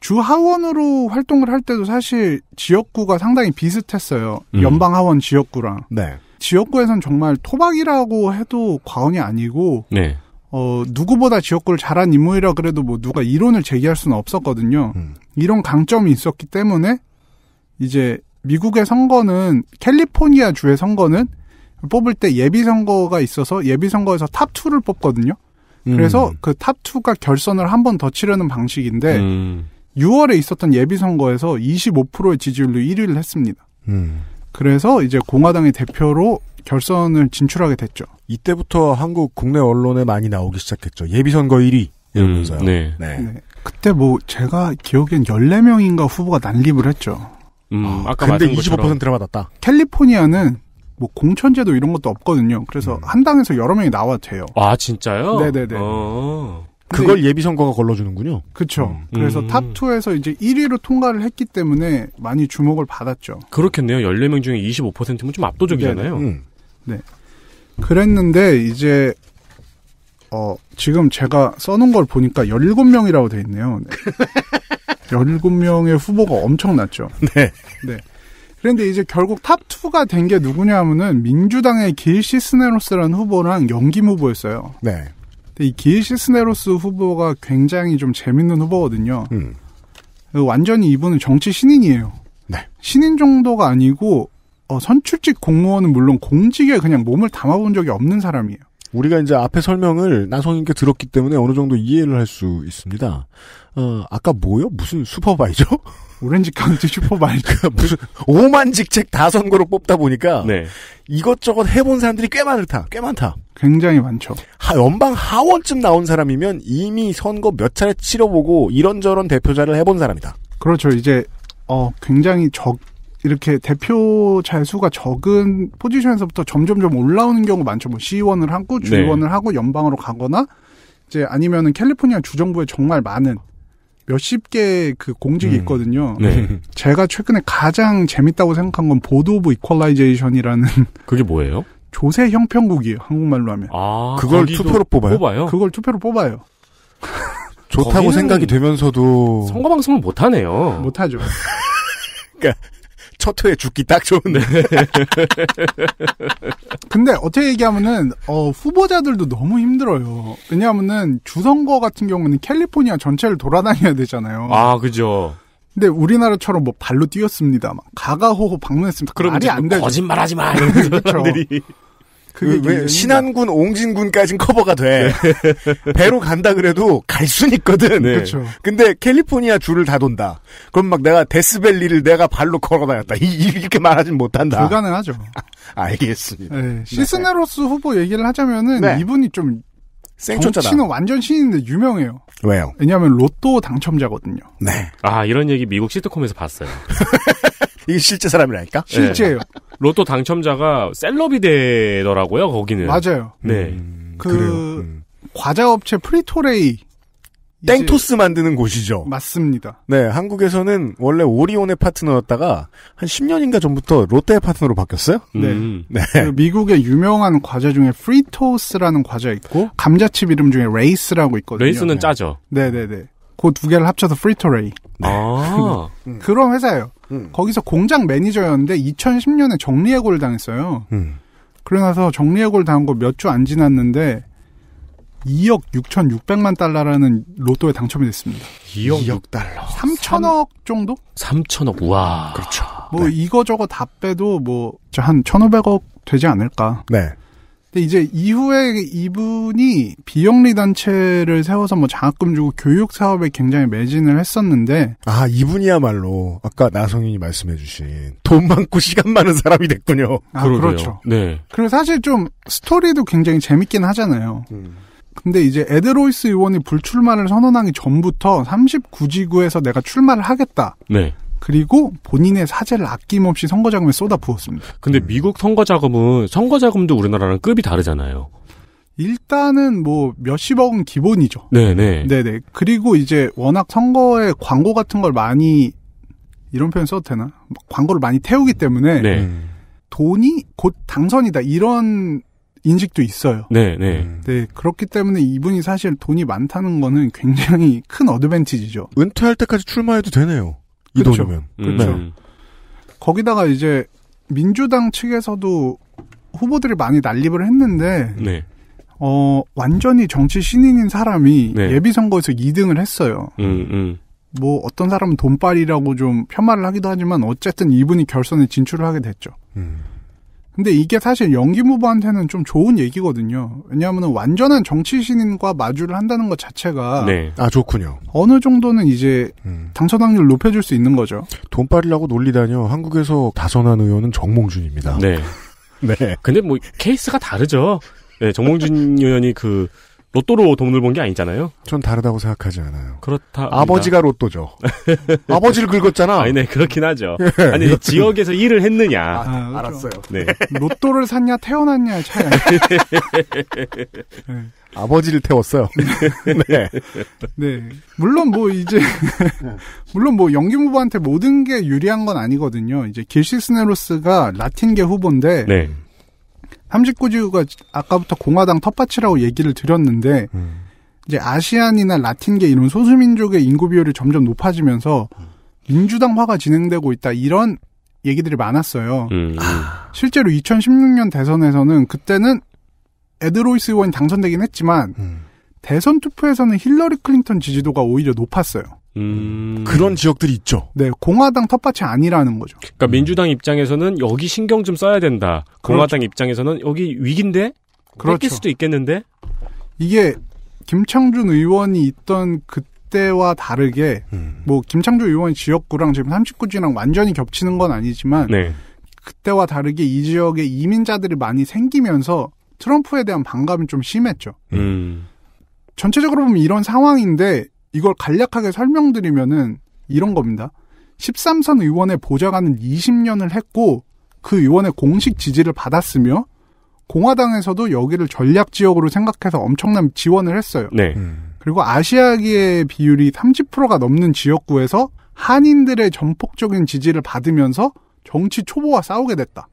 주 하원으로 활동을 할 때도 사실 지역구가 상당히 비슷했어요. 음. 연방 하원 지역구랑. 네. 지역구에선 정말 토박이라고 해도 과언이 아니고 네. 어, 누구보다 지역구를 잘한 인물이라 그래도 뭐 누가 이론을 제기할 수는 없었거든요. 음. 이런 강점이 있었기 때문에 이제 미국의 선거는 캘리포니아 주의 선거는 뽑을 때 예비 선거가 있어서 예비 선거에서 탑 2를 뽑거든요. 그래서 음. 그탑 2가 결선을 한 번 더치르는 방식인데 음. 6월에 있었던 예비 선거에서 25%의 지지율로 1위를 했습니다. 음. 그래서 이제 공화당의 대표로 결선을 진출하게 됐죠. 이때부터 한국 국내 언론에 많이 나오기 시작했죠. 예비선거 1위 이러면서요. 음, 네. 네. 네. 그때 뭐 제가 기억엔 14명인가 후보가 난립을 했죠. 음, 아, 아까 근데 25%를 받았다. 캘리포니아는 뭐 공천제도 이런 것도 없거든요. 그래서 음. 한 당에서 여러 명이 나와도 돼요. 아 진짜요? 네네네. 어. 그걸 예비선거가 걸러주는군요. 그렇죠. 음. 그래서 음. 탑2에서 이제 1위로 통과를 했기 때문에 많이 주목을 받았죠. 그렇겠네요. 14명 중에 25%면 좀 압도적이잖아요. 음. 네. 그랬는데 이제 어 지금 제가 써놓은 걸 보니까 17명이라고 돼 있네요. 네. 17명의 후보가 엄청났죠. 네. 네. 그런데 이제 결국 탑2가 된 게 누구냐 하면은 민주당의 길 시스네로스라는 후보랑 영김 후보였어요. 네. 이길 시스네로스 후보가 굉장히 좀 재밌는 후보거든요. 음. 그 완전히 이분은 정치 신인이에요. 네. 신인 정도가 아니고 어, 선출직 공무원은 물론 공직에 그냥 몸을 담아본 적이 없는 사람이에요. 우리가 이제 앞에 설명을 나성님께 들었기 때문에 어느 정도 이해를 할 수 있습니다. 어, 아까 뭐요? 무슨 슈퍼바이저? 오렌지 카운티 슈퍼바이저. 무슨 오만 직책 다 선거로 뽑다 보니까 네. 이것저것 해본 사람들이 꽤 많다. 꽤 많다. 굉장히 많죠. 하, 연방 하원쯤 나온 사람이면 이미 선거 몇 차례 치러보고 이런저런 대표자를 해본 사람이다. 그렇죠. 이제 어, 굉장히 적 이렇게 대표 잘수가 적은 포지션에서부터 점점점 올라오는 경우 많죠. 뭐 시의원을 하고 주의원을 네. 하고 연방으로 가거나 이제 아니면은 캘리포니아 주정부에 정말 많은 몇십 개의 그 공직이 음. 있거든요. 네. 제가 최근에 가장 재밌다고 생각한 건 보드 오브 이퀄라이제이션이라는 그게 뭐예요? 조세 형평국이에요. 한국말로 하면. 아, 그걸 투표로 뽑아요? 뽑아요? 그걸 투표로 뽑아요. 좋다고 생각이 되면서도 선거 방송을 못 하네요. 못 하죠. 그러니까 첫 회에 죽기 딱 좋은데. 네. 근데 어떻게 얘기하면은 어, 후보자들도 너무 힘들어요. 왜냐하면은 주선거 같은 경우는 캘리포니아 전체를 돌아다녀야 되잖아요. 아 그죠. 근데 우리나라처럼 뭐 발로 뛰었습니다. 막 가가호호 방문했습니다. 그럼 말이 안 뭐 되죠. 거짓말하지 마. 이런 그렇죠. 사람들이. 그렇죠. 그 왜 신안군, 옹진군까진 커버가 돼. 네. 배로 간다 그래도 갈 수는 있거든. 네. 그렇죠. 근데 캘리포니아 줄을 다 돈다. 그럼 막 내가 데스밸리를 내가 발로 걸어다녔다. 이, 렇게 말하진 못한다. 불가능하죠. 알겠습니다. 네. 시스네로스 후보 얘기를 하자면은 네. 이분이 좀 생초짜다. 정치 완전 신인데 유명해요. 왜요? 왜냐하면 로또 당첨자거든요. 네. 아 이런 얘기 미국 시트콤에서 봤어요. 이게 실제 사람이라니까? 실제예요. 네. 로또 당첨자가 셀럽이 되더라고요 거기는. 맞아요. 네. 음, 그 음. 과자 업체 프리토레이 땡토스 만드는 곳이죠. 맞습니다. 네, 한국에서는 원래 오리온의 파트너였다가 한 10년인가 전부터 롯데의 파트너로 바뀌었어요. 네. 음. 네. 그 미국의 유명한 과자 중에 프리토스라는 과자 있고 감자칩 이름 중에 레이스라고 있거든요. 레이스는 네. 짜죠. 네, 네, 네. 그두 개를 합쳐서 프리토레이. 네. 아~ 음. 그런 회사예요. 음. 거기서 공장 매니저였는데 2010년에 정리해고를 당했어요. 음. 그러나서 정리해고를 당한 거 몇 주 안 지났는데 2억 6,600만 달러라는 로또에 당첨이 됐습니다. 2억, 2억 달러. 3천억 정도? 3천억. 와. 그렇죠. 뭐 네. 이거저거 다 빼도 뭐한 1,500억 되지 않을까. 네. 근데 이제 이후에 이분이 비영리 단체를 세워서 뭐 장학금 주고 교육 사업에 굉장히 매진을 했었는데 아 이분이야말로 아까 나성인이 말씀해주신 돈 많고 시간 많은 사람이 됐군요. 아그렇죠 네. 그리고 사실 좀 스토리도 굉장히 재밌긴 하잖아요. 음. 근데 이제 에드로이스 의원이 불출마를 선언하기 전부터 39지구에서 내가 출마를 하겠다. 네. 그리고 본인의 사재를 아낌없이 선거 자금에 쏟아 부었습니다. 근데 미국 선거 자금은 선거 자금도 우리나라랑 급이 다르잖아요. 일단은 뭐 몇십억은 기본이죠. 네네. 네. 네네. 그리고 이제 워낙 선거에 광고 같은 걸 많이 이런 표현 써도 되나? 광고를 많이 태우기 때문에 네. 음. 돈이 곧 당선이다 이런 인식도 있어요. 네, 네. 음. 네, 그렇기 때문에 이분이 사실 돈이 많다는 거는 굉장히 큰 어드밴티지죠. 은퇴할 때까지 출마해도 되네요. 이 그렇죠. 돈이면. 음. 그렇죠. 음. 거기다가 이제 민주당 측에서도 후보들이 많이 난립을 했는데 네. 어, 완전히 정치 신인인 사람이 네. 예비선거에서 2등을 했어요. 음, 음. 뭐 어떤 사람은 돈빨이라고 좀 폄하를 하기도 하지만 어쨌든 이분이 결선에 진출을 하게 됐죠. 음. 근데 이게 사실 연기 후보한테는 좀 좋은 얘기거든요. 왜냐하면 완전한 정치 신인과 마주를 한다는 것 자체가 네. 아 좋군요. 어느 정도는 이제 음. 당선 확률 높여줄 수 있는 거죠. 돈빨이라고 놀리다뇨 한국에서 다선한 의원은 정몽준입니다. 네. 네. 근데 뭐 케이스가 다르죠. 네, 정몽준 의원이 그 로또로 돈을 본 게 아니잖아요. 전 다르다고 생각하지 않아요. 그렇다. 아버지가 로또죠. 아버지를 긁었잖아. 아니, 네, 그렇긴 하죠. 예. 아니, 로또. 지역에서 일을 했느냐. 아, 아, 알았어요. 네. 로또를 샀냐, 태어났냐 차이. 네. 아버지를 태웠어요. 네. 네. 물론 뭐 이제 물론 뭐 영김 후부한테 모든 게 유리한 건 아니거든요. 이제 길시스네로스가 라틴계 후보인데 네. 삼십구지가 아까부터 공화당 텃밭이라고 얘기를 드렸는데 음. 이제 아시안이나 라틴계 이런 소수민족의 인구 비율이 점점 높아지면서 민주당화가 진행되고 있다 이런 얘기들이 많았어요. 음. 음. 아. 실제로 2016년 대선에서는 그때는 에드로이스 의원이 당선되긴 했지만 음. 대선 투표에서는 힐러리 클린턴 지지도가 오히려 높았어요. 음... 그런 지역들이 있죠. 네, 공화당 텃밭이 아니라는 거죠. 그러니까 민주당 입장에서는 여기 신경 좀 써야 된다. 공화당 그렇죠. 입장에서는 여기 위기인데 그렇죠. 뺏길 수도 있겠는데 이게 김창준 의원이 있던 그때와 다르게 음. 뭐 김창준 의원 지역구랑 지금 39지랑 완전히 겹치는 건 아니지만 네. 그때와 다르게 이 지역에 이민자들이 많이 생기면서 트럼프에 대한 반감이 좀 심했죠. 음. 전체적으로 보면 이런 상황인데 이걸 간략하게 설명드리면은 이런 겁니다. 13선 의원의 보좌관은 20년을 했고 그 의원의 공식 지지를 받았으며 공화당에서도 여기를 전략 지역으로 생각해서 엄청난 지원을 했어요. 네. 음. 그리고 아시아계의 비율이 30%가 넘는 지역구에서 한인들의 전폭적인 지지를 받으면서 정치 초보와 싸우게 됐다.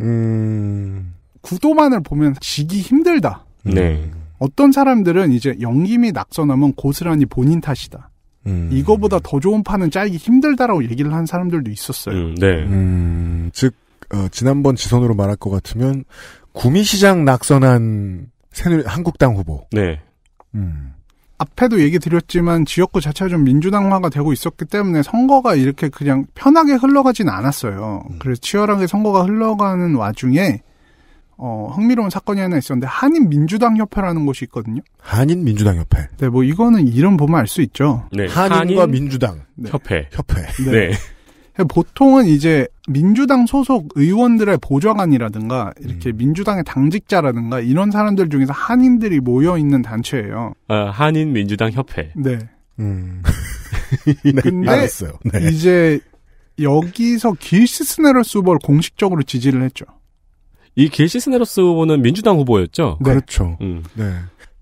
음. 구도만을 보면 지기 힘들다. 네. 음. 어떤 사람들은 이제 영김이 낙선하면 고스란히 본인 탓이다. 음. 이거보다 더 좋은 판은 짜기 힘들다라고 얘기를 한 사람들도 있었어요. 음, 네. 음, 즉 어, 지난번 지선으로 말할 것 같으면 구미시장 낙선한 새누리 한국당 후보. 네. 음. 앞에도 얘기 드렸지만 지역구 자체가 좀 민주당화가 되고 있었기 때문에 선거가 이렇게 그냥 편하게 흘러가진 않았어요. 음. 그래서 치열하게 선거가 흘러가는 와중에 어, 흥미로운 사건이 하나 있었는데 한인 민주당 협회라는 곳이 있거든요. 한인 민주당 협회. 네, 뭐 이거는 이름 보면 알 수 있죠. 네. 한인과 한인 민주당 네. 협회. 협회. 네. 네. 네. 보통은 이제 민주당 소속 의원들의 보좌관이라든가 이렇게 음. 민주당의 당직자라든가 이런 사람들 중에서 한인들이 모여 있는 단체예요. 아, 한인 민주당 협회. 네. 음. 네, 알았어요. 네. 이제 여기서 길시스네럴 수벌 공식적으로 지지를 했죠. 이 길시 스네로스 후보는 민주당 후보였죠. 네. 그렇죠. 음. 네.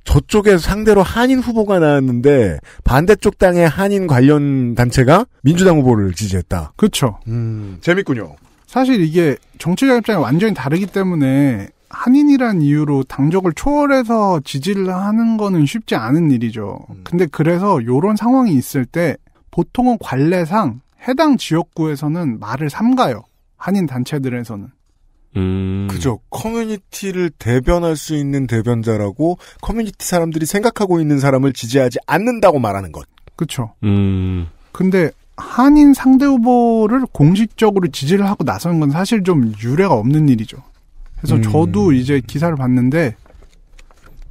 저쪽에 상대로 한인 후보가 나왔는데 반대쪽 당의 한인 관련 단체가 민주당 후보를 지지했다. 그렇죠. 음, 재밌군요. 사실 이게 정치적 입장이 완전히 다르기 때문에 한인이란 이유로 당적을 초월해서 지지를 하는 거는 쉽지 않은 일이죠. 음. 근데 그래서 요런 상황이 있을 때 보통은 관례상 해당 지역구에서는 말을 삼가요. 한인 단체들에서는. 음. 그죠. 커뮤니티를 대변할 수 있는 대변자라고 커뮤니티 사람들이 생각하고 있는 사람을 지지하지 않는다고 말하는 것. 그쵸 음. 근데 한인 상대 후보를 공식적으로 지지를 하고 나선 건 사실 좀 유례가 없는 일이죠. 그래서 음. 저도 이제 기사를 봤는데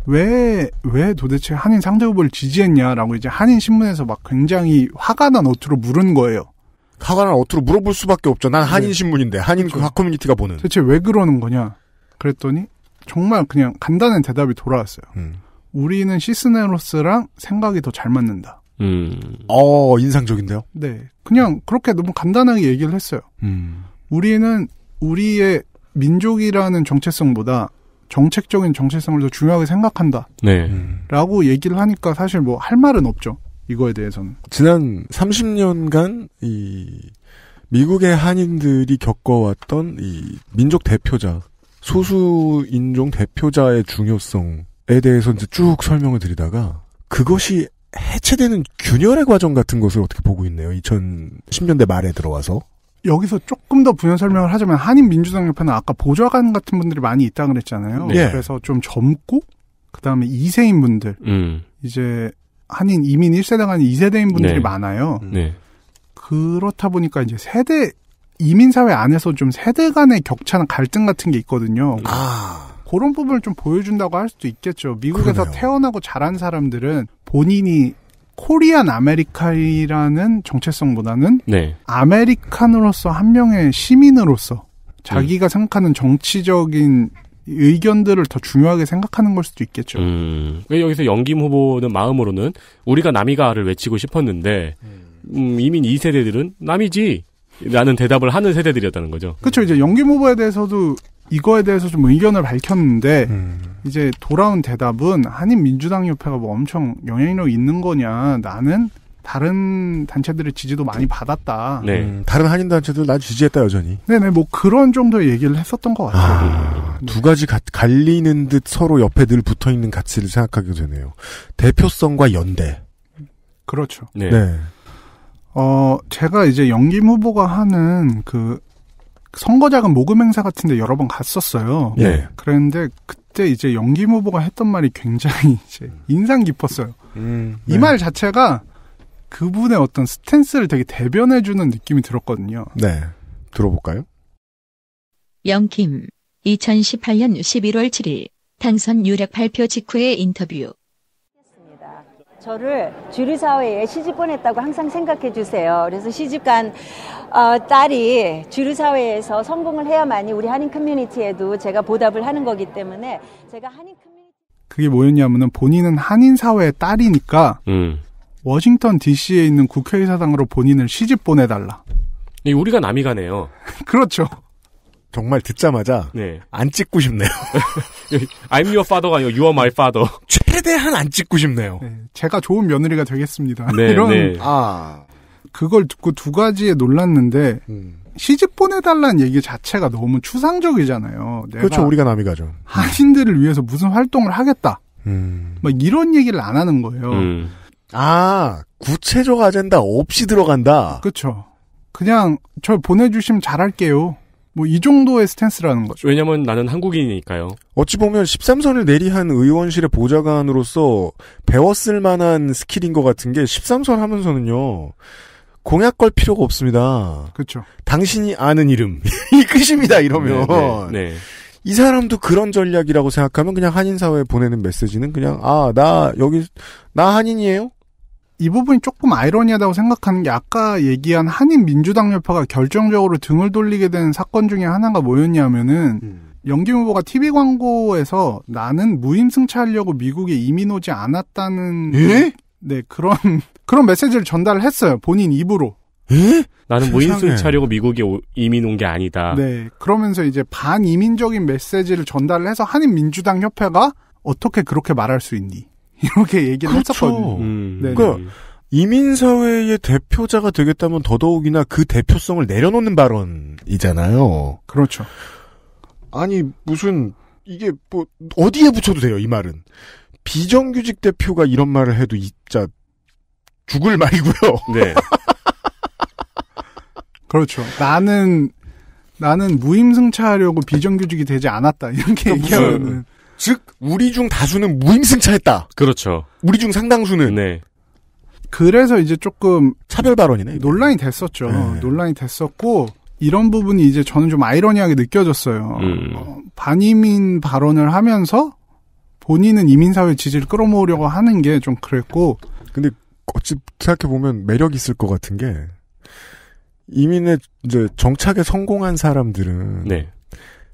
왜, 왜 도대체 한인 상대 후보를 지지했냐라고 이제 한인 신문에서 막 굉장히 화가 난 어투로 물은 거예요. 사과를 어투로 물어볼 수밖에 없죠. 난 네. 한인 신문인데 한인 그렇죠. 학 커뮤니티가 보는. 대체 왜 그러는 거냐? 그랬더니 정말 그냥 간단한 대답이 돌아왔어요. 음. 우리는 시스네로스랑 생각이 더 잘 맞는다. 음. 어 인상적인데요? 네, 그냥 그렇게 너무 간단하게 얘기를 했어요. 음. 우리는 우리의 민족이라는 정체성보다 정책적인 정체성을 더 중요하게 생각한다. 네. 음. 라고 얘기를 하니까 사실 뭐 할 말은 없죠. 이거에 대해서는 지난 30년간 이 미국의 한인들이 겪어왔던 이 민족 대표자 소수 인종 대표자의 중요성에 대해서 이제 쭉 설명을 드리다가 그것이 해체되는 균열의 과정 같은 것을 어떻게 보고 있네요. 2010년대 말에 들어와서. 여기서 조금 더 부연 설명을 하자면 한인민주당 옆에는 아까 보좌관 같은 분들이 많이 있다 그랬잖아요. 네. 그래서 좀 젊고 그다음에 이세인 분들 음. 이제 한인 이민 1세대가 아닌 2세대인 분들이 네. 많아요. 음. 네. 그렇다 보니까 이제 세대 이민 사회 안에서 좀 세대 간의 격차나 갈등 같은 게 있거든요. 음. 아. 그런 부분을 좀 보여준다고 할 수도 있겠죠. 미국에서 그러네요. 태어나고 자란 사람들은 본인이 코리안 아메리카이라는 정체성보다는 네. 아메리칸으로서 한 명의 시민으로서 음. 자기가 생각하는 정치적인 의견들을 더 중요하게 생각하는 걸 수도 있겠죠. 음, 그러니까 여기서 영김 후보는 마음으로는 우리가 남이가를 외치고 싶었는데 음, 음 이민 이세대들은 남이지 라는 대답을 하는 세대들이었다는 거죠. 그렇죠. 이제 영김 후보에 대해서도 이거에 대해서 좀 의견을 밝혔는데 음. 이제 돌아온 대답은 한인 민주당 협회가 뭐 엄청 영향력 있는 거냐 나는 다른 단체들의 지지도 많이 네. 받았다. 네. 음, 다른 한인 단체들 난 지지했다 여전히. 네네 뭐 그런 정도의 얘기를 했었던 것 같아요. 아, 네. 두 가지 가, 갈리는 듯 서로 옆에 늘 붙어 있는 가치를 생각하게 되네요. 대표성과 연대. 그렇죠. 네. 네. 어 제가 이제 연김 후보가 하는 그 선거자금 모금 행사 같은데 여러 번 갔었어요. 네. 네. 그런데 그때 이제 연김 후보가 했던 말이 굉장히 이제 인상 깊었어요. 음, 네. 이말 자체가 그분의 어떤 스탠스를 되게 대변해주는 느낌이 들었거든요. 네. 들어볼까요? 영킴, 2018년 11월 7일 당선 유력 발표 직후의 인터뷰. 저를 주류 사회에 시집 보냈다고 항상 생각해 주세요. 그래서 시집간 어, 딸이 주류 사회에서 성공을 해야만이 우리 한인 커뮤니티에도 제가 보답을 하는 거기 때문에 제가 한인 커뮤니티 그게 뭐였냐면은 본인은 한인 사회의 딸이니까 음. 워싱턴 D.C.에 있는 국회의사당으로 본인을 시집 보내달라. 네, 우리가 남이 가네요. 그렇죠. 정말 듣자마자 네. 안 찍고 싶네요. I'm your father가 아니고 you are my father. 최대한 안 찍고 싶네요. 네, 제가 좋은 며느리가 되겠습니다. 네, 이런 네. 아 그걸 듣고 두 가지에 놀랐는데 음. 시집 보내달라는 얘기 자체가 너무 추상적이잖아요. 그렇죠. 우리가 남이 가죠. 한인들을 위해서 무슨 활동을 하겠다. 음. 막 이런 얘기를 안 하는 거예요. 음. 아, 구체적 아젠다 없이 들어간다. 그렇죠. 그냥 저 보내주시면 잘할게요. 뭐 이 정도의 스탠스라는 거죠. 왜냐면 나는 한국인이니까요. 어찌 보면 13선을 내리한 의원실의 보좌관으로서 배웠을 만한 스킬인 것 같은 게 13선 하면서는요. 공약 걸 필요가 없습니다. 그렇죠. 당신이 아는 이름 이 끝입니다. 이러면 네, 네, 네. 이 사람도 그런 전략이라고 생각하면 그냥 한인 사회에 보내는 메시지는 그냥 아 나 여기 나 한인이에요. 이 부분이 조금 아이러니하다고 생각하는 게 아까 얘기한 한인 민주당 여파가 결정적으로 등을 돌리게 된 사건 중에 하나가 뭐였냐면은 음. 영김 후보가 TV 광고에서 나는 무임승차하려고 미국에 이민 오지 않았다는 예? 네 그런 그런 메시지를 전달을 했어요 본인 입으로. 에? 예? 나는 무인승 차려고 미국에 오, 이민 온 게 아니다. 네. 그러면서 이제 반이민적인 메시지를 전달을 해서 한인민주당 협회가 어떻게 그렇게 말할 수 있니? 이렇게 얘기를 그렇죠. 했었거든요. 음. 그러니까 이민사회의 대표자가 되겠다면 더더욱이나 그 대표성을 내려놓는 발언이잖아요. 그렇죠. 아니 무슨 이게 뭐 어디에 붙여도 돼요 이 말은 비정규직 대표가 이런 말을 해도 진짜 죽을 말이고요. 네. 그렇죠. 나는 나는 무임승차하려고 비정규직이 되지 않았다 이렇게 그러니까 얘기하면 즉 우리 중 다수는 무임승차했다. 그렇죠. 우리 중 상당수는 네. 그래서 이제 조금 차별 발언이네. 논란이 됐었죠. 네. 논란이 됐었고 이런 부분이 이제 저는 좀 아이러니하게 느껴졌어요. 음. 어, 반이민 발언을 하면서 본인은 이민사회 지지를 끌어모으려고 하는 게 좀 그랬고. 근데 어찌 생각해 보면 매력 있을 것 같은 게 이민의 이제 정착에 성공한 사람들은 네.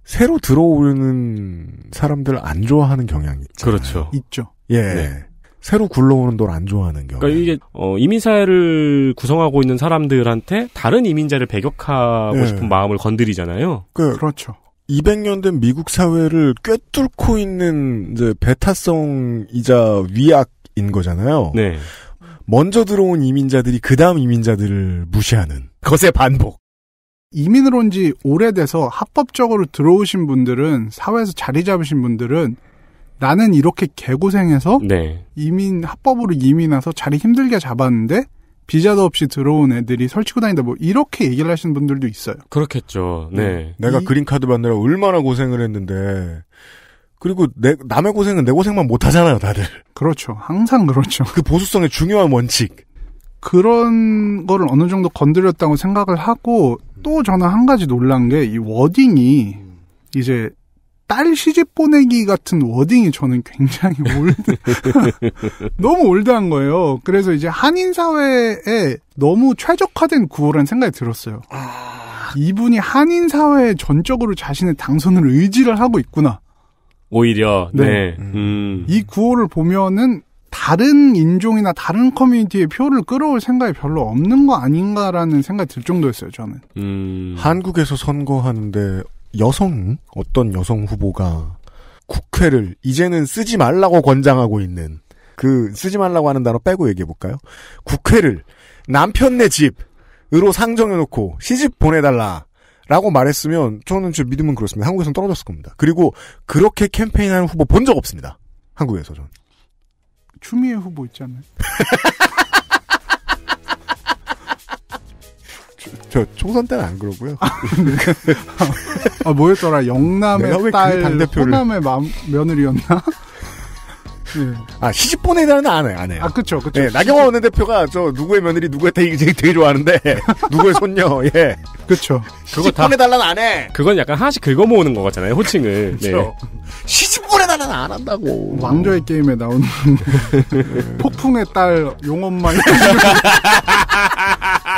새로 들어오는 사람들 안 좋아하는 경향이 있죠. 그렇죠. 있죠. 예. 네. 새로 굴러오는 돌 안 좋아하는 경우. 그러니까 이게 어, 이민사회를 구성하고 있는 사람들한테 다른 이민자를 배격하고 네. 싶은 마음을 건드리잖아요. 그, 그렇죠. 200년 된 미국 사회를 꿰뚫고 있는 이제 베타성이자 위악인 거잖아요. 네. 먼저 들어온 이민자들이 그 다음 이민자들을 무시하는 것의 반복. 이민을 온 지 오래돼서 합법적으로 들어오신 분들은 사회에서 자리 잡으신 분들은 나는 이렇게 개고생해서 네. 이민 합법으로 이민 와서 자리 힘들게 잡았는데 비자도 없이 들어온 애들이 설치고 다닌다 뭐 이렇게 얘기를 하시는 분들도 있어요. 그렇겠죠. 네. 네. 내가 이... 그린카드 받느라 얼마나 고생을 했는데 그리고 내, 남의 고생은 내 고생만 못 하잖아요, 다들. 그렇죠. 항상 그렇죠. 그 보수성의 중요한 원칙. 그런 거를 어느 정도 건드렸다고 생각을 하고 또 저는 한 가지 놀란 게 이 워딩이 이제 딸 시집 보내기 같은 워딩이 저는 굉장히 올드, 너무 올드한 거예요. 그래서 이제 한인 사회에 너무 최적화된 구호라는 생각이 들었어요. 아. 이분이 한인 사회에 전적으로 자신의 당선을 의지를 하고 있구나. 오히려 네. 네. 음. 이 구호를 보면은 다른 인종이나 다른 커뮤니티의 표를 끌어올 생각이 별로 없는 거 아닌가라는 생각이 들 정도였어요, 저는. 음... 한국에서 선거하는데 여성, 어떤 여성 후보가 국회를 이제는 쓰지 말라고 권장하고 있는 그 쓰지 말라고 하는 단어 빼고 얘기해 볼까요? 국회를 남편네 집으로 상정해 놓고 시집 보내달라. 라고 말했으면 저는 제 믿음은 그렇습니다. 한국에서는 떨어졌을 겁니다. 그리고 그렇게 캠페인하는 후보 본 적 없습니다. 한국에서 저는. 추미애 후보 있잖아요. 저 총선 때는 안 그러고요. 아, 아 뭐였더라? 영남의 딸, 당대표를... 호남의 마, 며느리였나? 네. 아 시집 보내자는 안해안해아 그렇죠, 그렇죠. 네, 예, 나경원 원내대표가 저 누구의 며느리 누구의 딸이 되게, 되게 좋아하는데 누구의 손녀, 예. 그렇죠. 시집 보내달라안 해. 그건 약간 하나씩 긁어모으는 거 같잖아요, 호칭을. 그렇죠. 네. 시집 나는 안 한다고. 왕좌의 게임에 나오는 폭풍의 딸 용엄만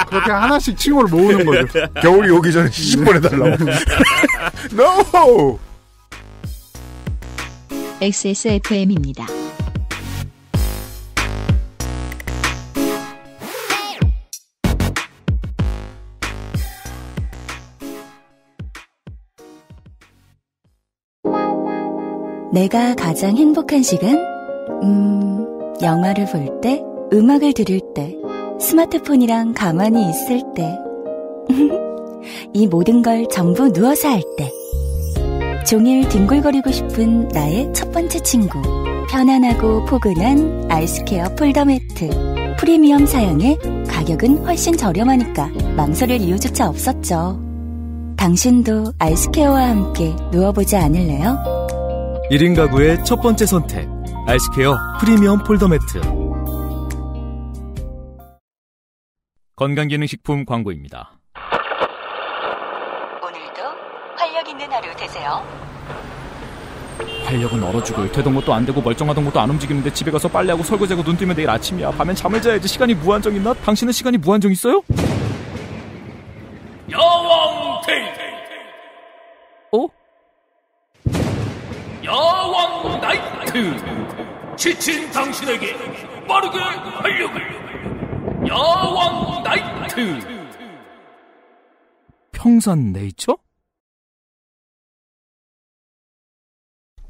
그렇게 하나씩 칭호를 모으는 거죠. 겨울이 오기 전에 시집 보내달라고. no! XSFM입니다. 내가 가장 행복한 시간? 음, 영화를 볼 때, 음악을 들을 때, 스마트폰이랑 가만히 있을 때. 이 모든 걸 전부 누워서 할 때. 종일 뒹굴거리고 싶은 나의 첫 번째 친구. 편안하고 포근한 아이스케어 폴더 매트. 프리미엄 사양에 가격은 훨씬 저렴하니까 망설일 이유조차 없었죠. 당신도 아이스케어와 함께 누워보지 않을래요? 1인 가구의 첫 번째 선택 아이스케어 프리미엄 폴더 매트 건강기능식품 광고입니다. 오늘도 활력 있는 하루 되세요. 활력은 얼어 죽을 되던 것도 안 되고 멀쩡하던 것도 안 움직이는데 집에 가서 빨래하고 설거지하고 눈 뜨면 내일 아침이야. 밤엔 잠을 자야지 시간이 무한정 있나? 당신은 시간이 무한정 있어요? 야! 야왕 나이트 지친 당신에게 빠르게 활력을 야왕 나이트 평산 네이처?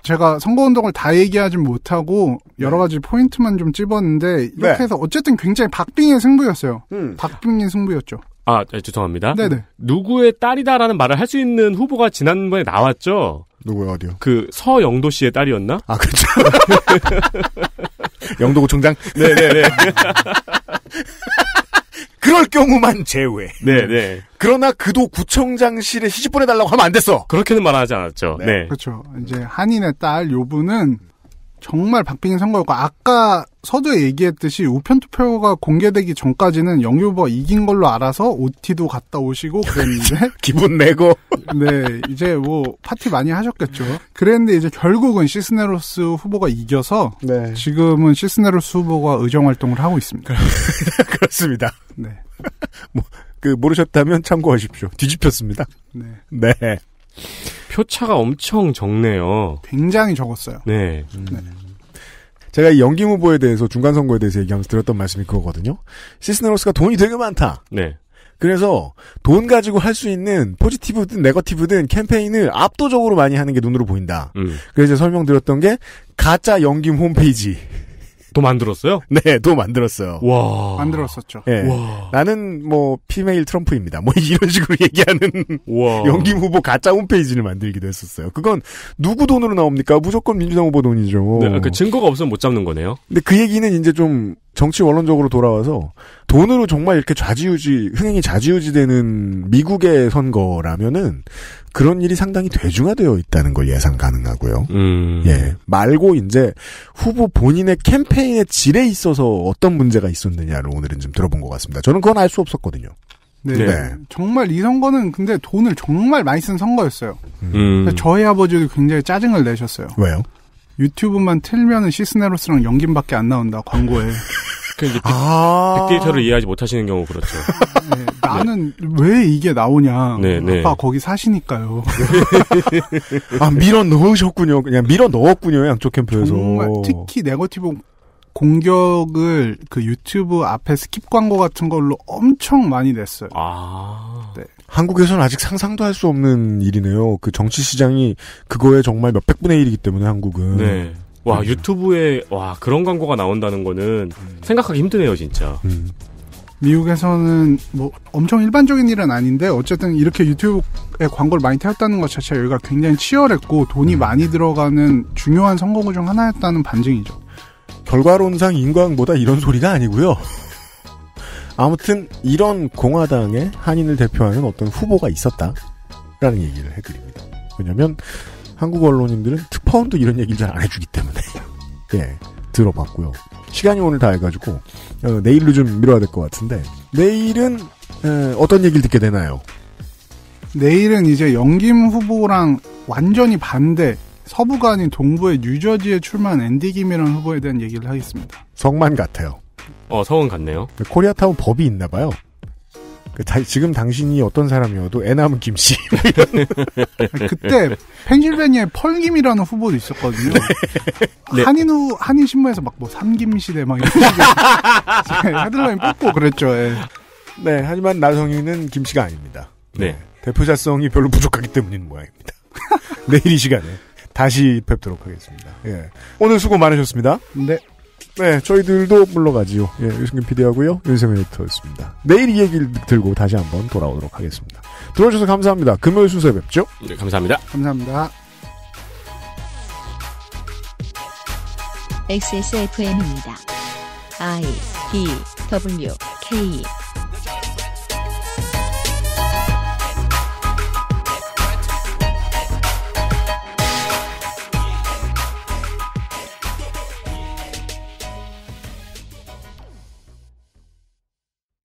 제가 선거운동을 다 얘기하진 못하고 네. 여러 가지 포인트만 좀 찝었는데 이렇게 네. 해서 어쨌든 굉장히 박빙의 승부였어요. 음. 박빙의 승부였죠. 아, 네, 죄송합니다. 네네. 네. 누구의 딸이다라는 말을 할 수 있는 후보가 지난번에 나왔죠. 누구야 어디요? 그 서영도 씨의 딸이었나? 아 그렇죠. 영도구청장. 네네네. 네, 그럴 경우만 제외. 네네. 그러나 그도 구청장실에 시집 보내달라고 하면 안 됐어. 그렇게는 말하지 않았죠. 네. 네. 그렇죠. 이제 한인의 딸 요분은 정말 박빙의 선거였고 아까 서두에 얘기했듯이 우편 투표가 공개되기 전까지는 영유버 이긴 걸로 알아서 OT도 갔다 오시고 그랬는데 기분 내고 네 이제 뭐 파티 많이 하셨겠죠. 그랬는데 이제 결국은 시스네로스 후보가 이겨서 네. 지금은 시스네로스 후보가 의정 활동을 하고 있습니다. 그렇습니다. 네. 뭐, 그 모르셨다면 참고하십시오. 뒤집혔습니다. 네. 네. 표차가 엄청 적네요. 굉장히 적었어요. 네. 음. 네. 제가 이연기 후보에 대해서 중간 선거에 대해서 얘기하면서 드렸던 말씀이 그거거든요. 시스네로스가 돈이 되게 많다. 네. 그래서 돈 가지고 할 수 있는 포지티브든 네거티브든 캠페인을 압도적으로 많이 하는 게 눈으로 보인다. 음. 그래서 설명드렸던 게 가짜 연기 홈페이지. 도 만들었어요? 네, 도 만들었어요. 와. 만들었었죠. 예. 와. 나는 뭐 피메일 트럼프입니다. 뭐 이런 식으로 얘기하는 와. 연기 후보 가짜 홈페이지를 만들기도 했었어요. 그건 누구 돈으로 나옵니까? 무조건 민주당 후보 돈이죠. 네, 그 증거가 없으면 못 잡는 거네요. 근데 그 얘기는 이제 좀 정치 원론적으로 돌아와서 돈으로 정말 이렇게 좌지우지 흥행이 좌지우지되는 미국의 선거라면은 그런 일이 상당히 대중화되어 있다는 걸 예상 가능하고요. 음. 예 말고 이제 후보 본인의 캠페인의 질에 있어서 어떤 문제가 있었느냐를 오늘은 좀 들어본 것 같습니다. 저는 그건 알 수 없었거든요. 네. 네. 정말 이 선거는 근데 돈을 정말 많이 쓴 선거였어요. 음. 저희 아버지도 굉장히 짜증을 내셨어요. 왜요? 유튜브만 틀면은 시스네로스랑 연김밖에 안 나온다 광고에. 그 이제 빅, 아. 데이터를 이해하지 못하시는 경우 그렇죠. 네, 나는 네. 왜 이게 나오냐. 네, 네. 아빠 거기 사시니까요. 아 밀어 넣으셨군요. 그냥 밀어 넣었군요. 양쪽 캠프에서. 정말 특히 네거티브 공격을 그 유튜브 앞에 스킵 광고 같은 걸로 엄청 많이 냈어요. 아. 네. 한국에서는 아직 상상도 할 수 없는 일이네요. 그 정치 시장이 그거에 정말 몇백 분의 일이기 때문에 한국은. 네. 와 그렇죠. 유튜브에 와 그런 광고가 나온다는 거는 음. 생각하기 힘드네요 진짜. 음. 미국에서는 뭐 엄청 일반적인 일은 아닌데 어쨌든 이렇게 유튜브에 광고를 많이 태웠다는 것 자체가 여기가 굉장히 치열했고 돈이 음. 많이 들어가는 중요한 선거구 중 하나였다는 반증이죠. 결과론상 인광보다 이런 소리가 아니고요. 아무튼 이런 공화당의 한인을 대표하는 어떤 후보가 있었다라는 얘기를 해드립니다. 왜냐하면 한국 언론인들은 특파원도 이런 얘기를 잘 안 해주기 때문에 예 들어봤고요. 시간이 오늘 다 해가지고 어, 내일로 좀 미뤄야 될 것 같은데 내일은 에, 어, 어떤 얘기를 듣게 되나요? 내일은 이제 영김 후보랑 완전히 반대 서부가 아닌 동부의 뉴저지에 출마한 앤디 김이라는 후보에 대한 얘기를 하겠습니다. 성만 같아요. 어, 서원 같네요. 그 코리아타운 법이 있나 봐요. 그 다, 지금 당신이 어떤 사람이어도 애 남은 김씨. 그때 펜실베니아에 펄김이라는 후보도 있었거든요. 네. 네. 한인후 한인 신문에서 막 뭐 삼김 시대 막 이런 네, 헤드라인 뽑고 그랬죠. 예. 네, 하지만 나성희는 김씨가 아닙니다. 네. 네. 대표자성이 별로 부족하기 때문인 모양입니다. 내일 이 시간에 다시 뵙도록 하겠습니다. 예. 오늘 수고 많으셨습니다. 네. 네, 저희들도 물러가지요. 예, 유승균 PD하고요. 윤세민 에디터였습니다. 내일 이 얘기를 들고 다시 한번 돌아오도록 하겠습니다. 들어주셔서 감사합니다. 금요일 순서 뵙죠. 네, 감사합니다. 감사합니다. XSFM입니다. I D W K